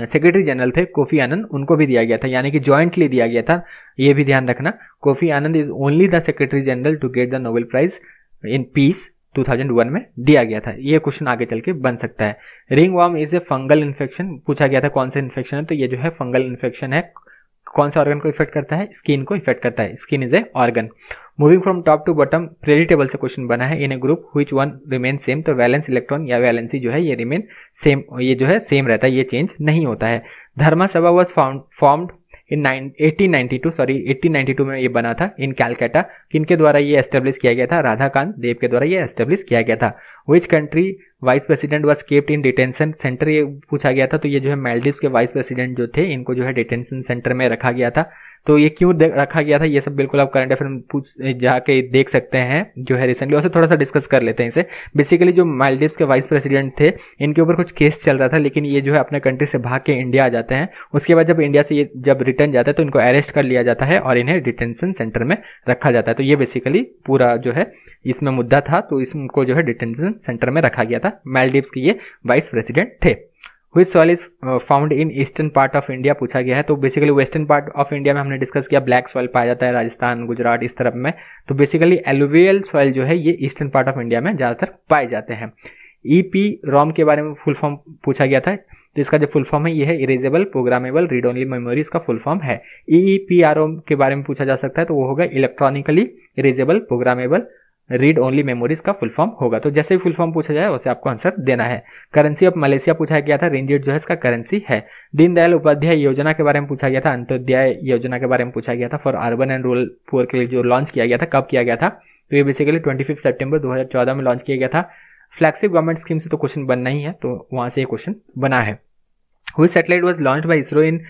Speaker 1: सेक्रेटरी जनरल थे कोफी आनंद उनको भी दिया गया था यानी कि ज्वाइंटली दिया गया था ये भी ध्यान रखना Kofi Annan is only the secretary general to get the Nobel prize in peace 2001 में दिया गया था ये क्वेश्चन आगे चल के बन सकता है ringworm is a fungal infection पूछा गया था कौन सा इन्फेक्शन है तो ये जो है फंगल इन्फेक्शन है कौन से ऑर्गन को इफेक्ट करता है स्किन को इफेक्ट करता है skin is a organ moving from top to bottom predictable से क्वेश्चन बना है in a group which one remain same तो वैलेंस इलेक्ट्रॉन या वैलेंसी जो है ये रिमेन सेम ये जो है सेम रहता है ये चेंज नहीं होता है Dharma Sabha was formed in eighteen two sorry eighteen two में ये बना था इन कैलकाटा के द्वारा ये एस्टेब्लिश किया गया था राधाकांत देव के द्वारा ये एस्टेब्लिश किया गया था which country vice president was kept in detention centre ये पूछा गया था तो ये जो है मालदीव के वाइस प्रेसिडेंट जो थे इनको जो है डिटेंशन सेंटर में रखा गया था तो ये क्यों रखा गया था ये सब बिल्कुल आप करंट अफेयर पूछ जाके देख सकते हैं जो है रिसेंटली उसे थोड़ा सा डिस्कस कर लेते हैं इसे बेसिकली जो मालदीव के वाइस प्रेसिडेंट थे इनके ऊपर कुछ केस चल रहा था लेकिन ये जो है अपने कंट्री से भाग के इंडिया आ जाते हैं उसके बाद जब इंडिया से ये जब रिटर्न जाता है तो इनको अरेस्ट कर लिया जाता है और इन्हें डिटेंशन सेंटर में रखा जाता है तो ये बेसिकली पूरा जो है इसमें मुद्दा था तो इसको जो है डिटेंशन सेंटर में रखा गया था था मालदीव्स की ये वाइस प्रेसिडेंट थे which soil is found in eastern part of India पूछा गया है तो basically western part of India में हमने डिस्कस किया ब्लैक सॉइल पाया जाता है राजस्थान गुजरात इस तरफ में तो बेसिकली एलुवियल सॉइल जो है ये ईस्टर्न पार्ट ऑफ इंडिया में ज़्यादातर पाए जाते हैं ई पी रोम के बारे में फुल फॉर्म पूछा गया था तो इसका जो फुल फॉर्म है ये है erasable programmable read only memory इसका फुल फॉर्म है E E P R O के बारे में पूछा जा सकता है तो वो होगा electronically erasable programmable read only memories का फुल फॉर्म होगा तो जैसे भी फुल फॉर्म पूछा जाए वैसे आपको आंसर देना है करेंसी ऑफ मलेशिया पूछा गया था रिंजिट जो है इसका करेंसी है दीनदयाल उपाध्याय योजना के बारे में पूछा गया था अंत्योदय योजना के बारे में पूछा गया था for urban and rural poor के लिए जो लॉन्च किया गया था कब किया गया था तो ये बेसिकली ट्वेंटी फिफ्थ सेप्टेम्बर दो में लॉन्च किया गया था फ्लैगशिप गवर्नमेंट स्कीम से तो क्वेश्चन बनना ही है तो वहां से ये क्वेश्चन बना है which satellite was launch by ISRO in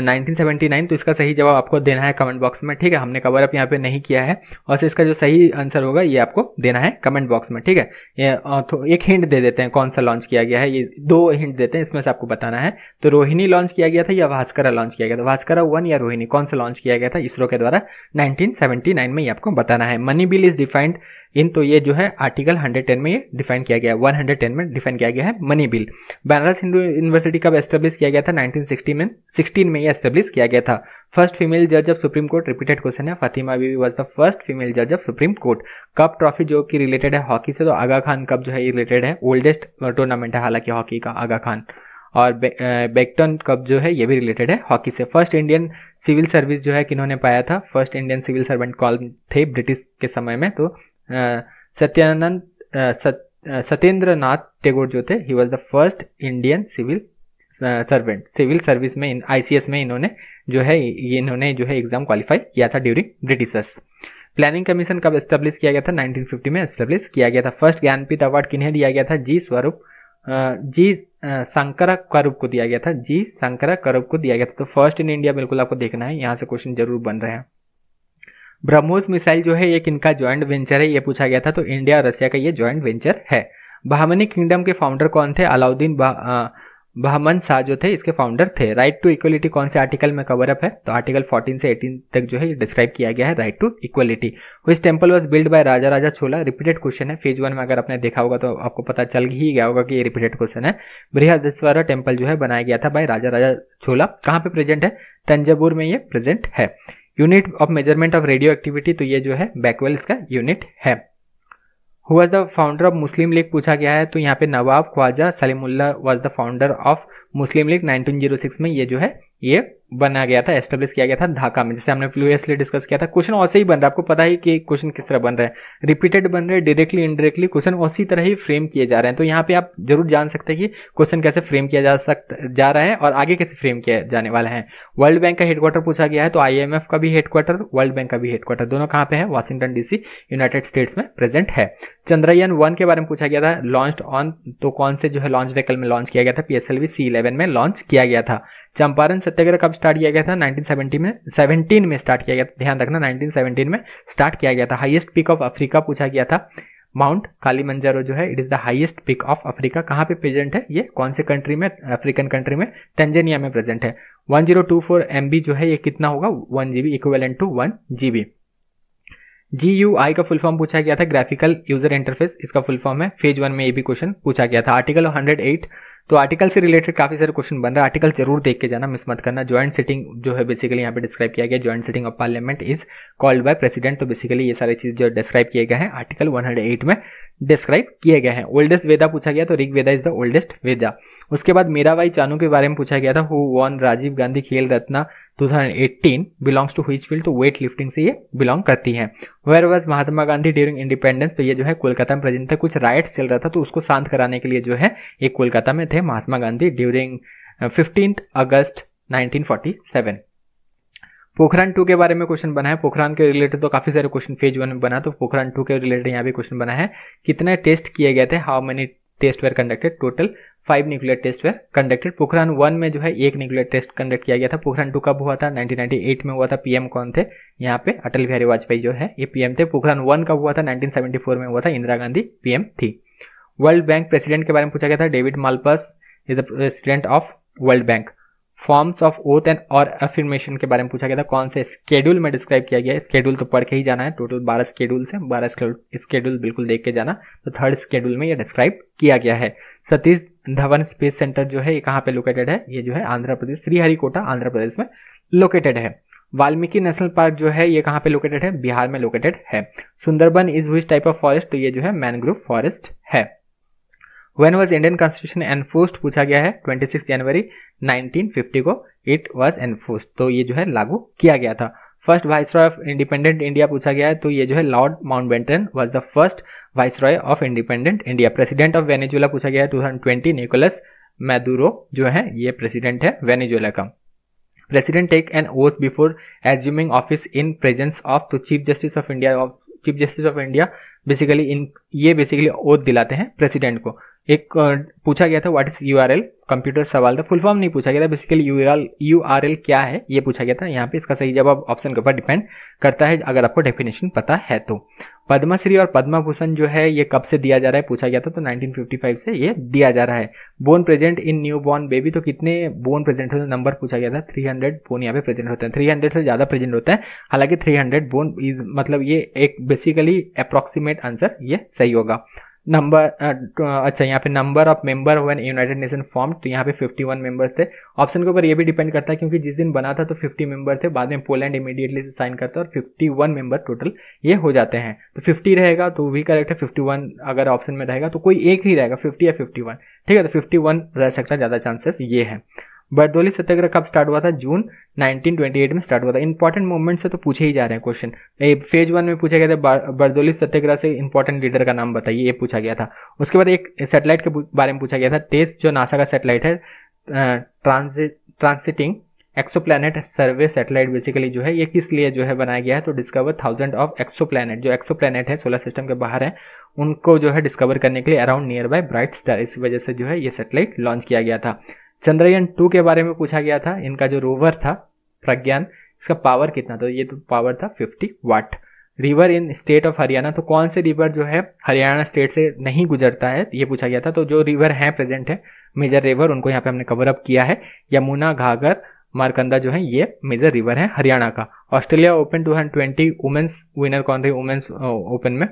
Speaker 1: 1979 तो इसका सही जवाब आपको देना है कमेंट बॉक्स में ठीक है हमने कवर अप यहाँ पे नहीं किया है और इसका जो सही आंसर होगा ये आपको देना है कमेंट बॉक्स में ठीक है ये तो एक हिंट दे देते हैं कौन सा लॉन्च किया गया है ये दो हिंट देते हैं इसमें से आपको बताना है तो रोहिणी लॉन्च किया गया था या भास्करा लॉन्च किया गया था भास्करा वन या रोहिणी कौन सा लॉन्च किया गया था इसरो के द्वारा नाइनटीन में ये आपको बताना है money bill is defined in तो ये जो है आर्टिकल 110 में ये डिफाइन किया गया है 110 में डिफाइन किया गया है money bill Banaras Hindu University कब एस्टेब्लिश किया गया था 1960 में 16 में ये एस्टेब्लिश किया गया था फर्स्ट फीमेल जज of supreme Court repeated question है Fatima Beevi was the first female जज of supreme Court cup trophy जो कि रिलेटेड है हॉकी से तो आगा खान कप जो है ये रिलेटेड है ओल्डेस्ट टूर्नामेंट है हालांकि हॉकी का आगा खान और बेक्टन कप जो है ये भी रिलेटेड है हॉकी से फर्स्ट इंडियन सिविल सर्विस जो है किन्होंने पाया था फर्स्ट इंडियन सिविल सर्वेंट कॉल थे ब्रिटिश के समय में तो सत्यानंद सत्येंद्र नाथ टेगोर जो थे he was the first Indian civil servant civil service में आईसीएस में इन्होंने जो है इन्होंने जो है एग्जाम क्वालिफाई किया था ड्यूरिंग ब्रिटिशर्स प्लानिंग कमीशन कब एस्टेब्लिश किया गया था 1950 में एस्टेब्लिश किया गया था फर्स्ट ज्ञानपीठ अवार्ड किन्हें दिया गया था जी स्वरूप जी शंकरा करूप को दिया गया था जी शंकरा करूप को दिया गया था तो फर्स्ट इन इंडिया बिल्कुल आपको देखना है यहाँ से क्वेश्चन जरूर बन रहे हैं ब्रह्मोस मिसाइल जो है एक इनका ज्वाइंट वेंचर है ये पूछा गया था तो इंडिया और रशिया का ये ज्वाइंट वेंचर है बहामनी किंगडम के फाउंडर कौन थे अलाउद्दीन बहमन शाह जो थे इसके फाउंडर थे राइट टू इक्वलिटी कौन से आर्टिकल में कवर अप है तो आर्टिकल 14 से 18 तक जो है ये डिस्क्राइब किया गया है right to equality which temple was build by Raja Raja Chola repeated question है फेज वन में अगर आपने देखा होगा तो आपको पता चल ही गया होगा कि ये रिपीटेड क्वेश्चन है बृहदेश्वर टेम्पल जो है बनाया गया था बाय राजा राजा छोला कहाँ पे प्रेजेंट है तंजाबुर में ये प्रेजेंट है unit of measurement of radioactivity तो ये जो है बैकवेल का यूनिट है who was the founder of Muslim League पूछा गया है तो यहाँ पे Nawab Khwaja Salimullah was the founder of Muslim League 1906 में ये जो है ये बना गया था एस्टेब्लिश किया गया था ढाका में जैसे हमने प्रीवियसली डिस्कस किया था क्वेश्चन वैसे ही बन रहा है आपको पता ही कि क्वेश्चन किस तरह बन रहा है रिपीटेड बन रहे डायरेक्टली इनडायरेक्टली क्वेश्चन उसी तरह ही फ्रेम किए जा रहे हैं तो यहाँ पे आप जरूर जान सकते हैं कि क्वेश्चन कैसे फ्रेम किया जा सकता जा रहा है और आगे कैसे फ्रेम किया जाने वाला है वर्ल्ड बैंक का हेडक्वार्टर पूछा गया है तो आई का भी हेडक्वार्टर वर्ल्ड बैंक का भी हेडक्वार्टर दोनों कहाँ पे है वाशिंगटन डीसी यूनाइटेड स्टेट्स में प्रेजेंट है चंद्रयान वन के बारे में पूछा गया था लॉन्च ऑन तो कौन से जो है लॉन्च व्हीकल में लॉन्च किया गया था पीएसएलवी सी इलेवन में लॉन्च किया गया था चंपारण सत्याग्रह कब स्टार्ट किया गया था 1970 में 17 में स्टार्ट किया गया था ध्यान रखना 1917 में स्टार्ट किया गया था हाईएस्ट पीक ऑफ अफ्रीका पूछा गया था माउंट कालीमंजारो जो है it is the highest peak of Africa कहाँ पे प्रेजेंट है ये कौन से कंट्री में अफ्रीकन कंट्री में तंजानिया में प्रेजेंट है 1024 जीरो जो है ये कितना होगा one G equivalent to one G B G U I का फुल फॉर्म पूछा गया था ग्राफिकल यूजर इंटरफेस इसका फुल फॉर्म है फेज वन में ये भी क्वेश्चन पूछा गया था आर्टिकल 108 तो आर्टिकल से रिलेटेड काफ़ी सारे क्वेश्चन बन रहे आर्टिकल जरूर देख के जाना मिस मत करना ज्वाइंट सिटिंग जो है बेसिकली यहाँ पे डिस्क्राइब किया गया joint sitting of parliament is called by president तो बेसिकली ये सारी चीज़ जो डिस्क्राइब किया गया है आर्टिकल 108 में डिस्क्राइब किए गए हैं ओल्डेस्ट वेदा पूछा गया तो Rig Veda is the oldest Veda उसके बाद मीराबाई चानू के बारे में पूछा गया था who won Rajiv Gandhi Khel Ratna 2018 belongs to which field तो वेट लिफ्टिंग से ये बिलोंग करती है where was Mahatma Gandhi during independence तो ये जो है कोलकाता में प्रेजेंट था कुछ राइट्स चल रहा था तो उसको शांत कराने के लिए जो है ये कोलकाता में थे Mahatma Gandhi during fifteen August nineteen Pokhran two के बारे में क्वेश्चन बना है पोखरान के रिलेटेड तो काफ़ी सारे क्वेश्चन फेज वन में बना तो पोखरान टू के रिलेटेड यहाँ भी क्वेश्चन बना है कितने टेस्ट किए गए थे how many test were conducted total five nuclear test were conducted Pokhran one में जो है एक न्यूक्लियर टेस्ट कंडक्ट किया गया था पोखरान टू कब हुआ था 1998 में हुआ था पीएम कौन थे यहाँ पे अटल बिहारी वाजपेयी जो है ये पीएम थे पोखरान वन कब हुआ था 1974 में हुआ था इंदिरा गांधी पीएम थी वर्ल्ड बैंक प्रेसिडेंट के बारे में पूछा गया था David Malpass is the president of World Bank forms of oath and और अफर्मेशन के बारे में पूछा गया था कौन से स्केड्यूल में डिस्क्राइब किया गया है स्केड्यूल तो पढ़ के ही जाना है टोटल बारह स्केड्यूल्स है बारह स्केड्यूल बिल्कुल देख के जाना तो थर्ड स्केड्यूल में ये डिस्क्राइब किया गया है सतीश धवन स्पेस सेंटर जो है ये कहाँ पे लोकेटेड है ये जो है आंध्र प्रदेश श्रीहरिकोटा आंध्र प्रदेश में लोकेटेड है वाल्मीकि नेशनल पार्क जो है ये कहाँ पे लोकेटेड है बिहार में लोकेटेड है Sundarban is which type of forest तो ये जो है मैनग्रोव फॉरेस्ट है when was Indian constitution enforced पूछा गया है 26 जनवरी 1950 को इट वॉज एनफोर्स्ड तो ये जो है लागू किया गया था first viceroy of independent India पूछा गया है तो ये जो है Lord Mountbatten was the first viceroy of independent India president of Venezuela पूछा गया है two thousand twenty Nicolas Maduro जो है ये प्रेसिडेंट है वेनेजुएला का president take an oath before assuming office in presence of तो chief justice of India of chief justice of India basically in ये बेसिकली ओथ दिलाते हैं प्रेसिडेंट को एक पूछा गया था what is U R L computer सवाल था फुल फॉर्म नहीं पूछा गया था basically U R U R L क्या है ये पूछा गया था यहाँ पे इसका सही जवाब ऑप्शन के ऊपर डिपेंड करता है अगर आपको डेफिनेशन पता है तो पद्मश्री और पद्म भूषण जो है ये कब से दिया जा रहा है पूछा गया था तो 1955 से ये दिया जा रहा है bone present in newborn baby तो कितने बोन प्रेजेंट होते हैं नंबर पूछा गया था 300 बोन यहाँ पे प्रेजेंट होते हैं 300 से ज़्यादा प्रेजेंट होता है हालांकि 300 बोन मतलब ये एक बेसिकली अप्रोक्सीमेट आंसर ये सही होगा नंबर uh, अच्छा यहाँ पे number of member one United Nation form तो यहाँ पे 51 मेंबर्स थे ऑप्शन के ऊपर ये भी डिपेंड करता है क्योंकि जिस दिन बना था तो 50 मेंबर थे बाद में पोलैंड इमीडिएटली से साइन करता है और 51 मेंबर टोटल ये हो जाते हैं तो 50 रहेगा तो भी करेक्ट है 51 अगर ऑप्शन में रहेगा तो कोई एक ही रहेगा फिफ्टी या फिफ्टी ठीक है तो फिफ्टी रह सकता है ज़्यादा चांसेस ये है बरदोली सत्याग्रह कब स्टार्ट हुआ था जून 1928 में स्टार्ट हुआ था इंपॉर्टेंट मूवमेंट से तो पूछे ही जा रहे हैं क्वेश्चन फेज वन में पूछा गया था बरदोली सत्याग्रह से इंपॉर्टेंट लीडर का नाम बताइए ये पूछा गया था उसके बाद एक सेटेलाइट के बारे में पूछा गया था टेस्ट जो नासा का सेटेलाइट है transiting exoplanet survey satellite basically जो है ये किस लिए जो है बनाया गया है तो discover thousand of exoplanet जो एक्सो प्लानट है सोलर सिस्टम के बाहर है उनको जो है डिस्कवर करने के लिए around nearby bright star इस वजह से जो है ये सेटेलाइट लॉन्च किया गया था चंद्रयान टू के बारे में पूछा गया था इनका जो रोवर था प्रज्ञान इसका पावर कितना था ये तो पावर था 50 watt river in state of Haryana तो कौन से रिवर जो है हरियाणा स्टेट से नहीं गुजरता है ये पूछा गया था तो जो रिवर हैं प्रेजेंट है मेजर रिवर उनको यहाँ पे हमने कवर अप किया है यमुना घाघर मारकंदा जो है ये मेजर रिवर है हरियाणा का Australia open hundred twenty women's winner कौन रही वुमेन्स ओपन में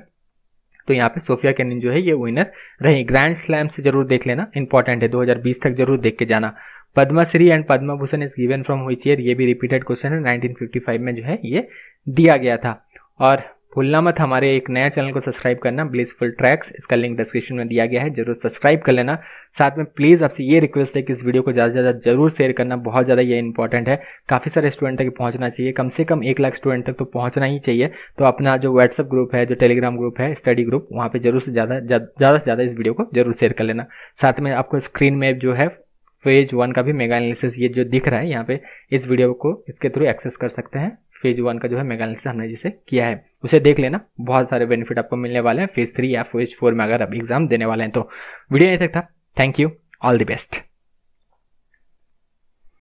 Speaker 1: तो यहाँ पे सोफिया कैनिन जो है ये विनर रही ग्रैंड स्लैम से जरूर देख लेना इंपॉर्टेंट है 2020 तक जरूर देख के जाना Padma Shri and Padma Bhushan is given from which ये भी रिपीटेड क्वेश्चन है 1955 में जो है ये दिया गया था और भूलना मत हमारे एक नया चैनल को सब्सक्राइब करना ब्लिसफुल ट्रैक्स इसका लिंक डिस्क्रिप्शन में दिया गया है जरूर सब्सक्राइब कर लेना साथ में प्लीज़ आपसे ये रिक्वेस्ट है कि इस वीडियो को ज़्यादा से ज़्यादा जरूर शेयर करना बहुत ज़्यादा ये इंपॉर्टेंट है काफ़ी सारे स्टूडेंट तक पहुँचना चाहिए कम से कम एक लाख स्टूडेंट तक तो पहुँचना ही चाहिए तो अपना जो व्हाट्सअप ग्रुप है जो टेलीग्राम ग्रुप है स्टडी ग्रुप वहाँ पर जरूर से ज़्यादा ज़्यादा से ज़्यादा इस वीडियो को जरूर शेयर कर लेना साथ में आपको स्क्रीन में जो है फेज वन का भी मेगा एनालिसिस ये जो दिख रहा है यहाँ पे इस वीडियो को इसके थ्रू एक्सेस कर सकते हैं फेज वन का जो है मेगालिसिस हमने जिसे किया है उसे देख लेना बहुत सारे बेनिफिट आपको मिलने वाले हैं फेज थ्री या फेज फोर में अगर आप एग्जाम देने वाले हैं तो वीडियो नहीं तक था thank you all the best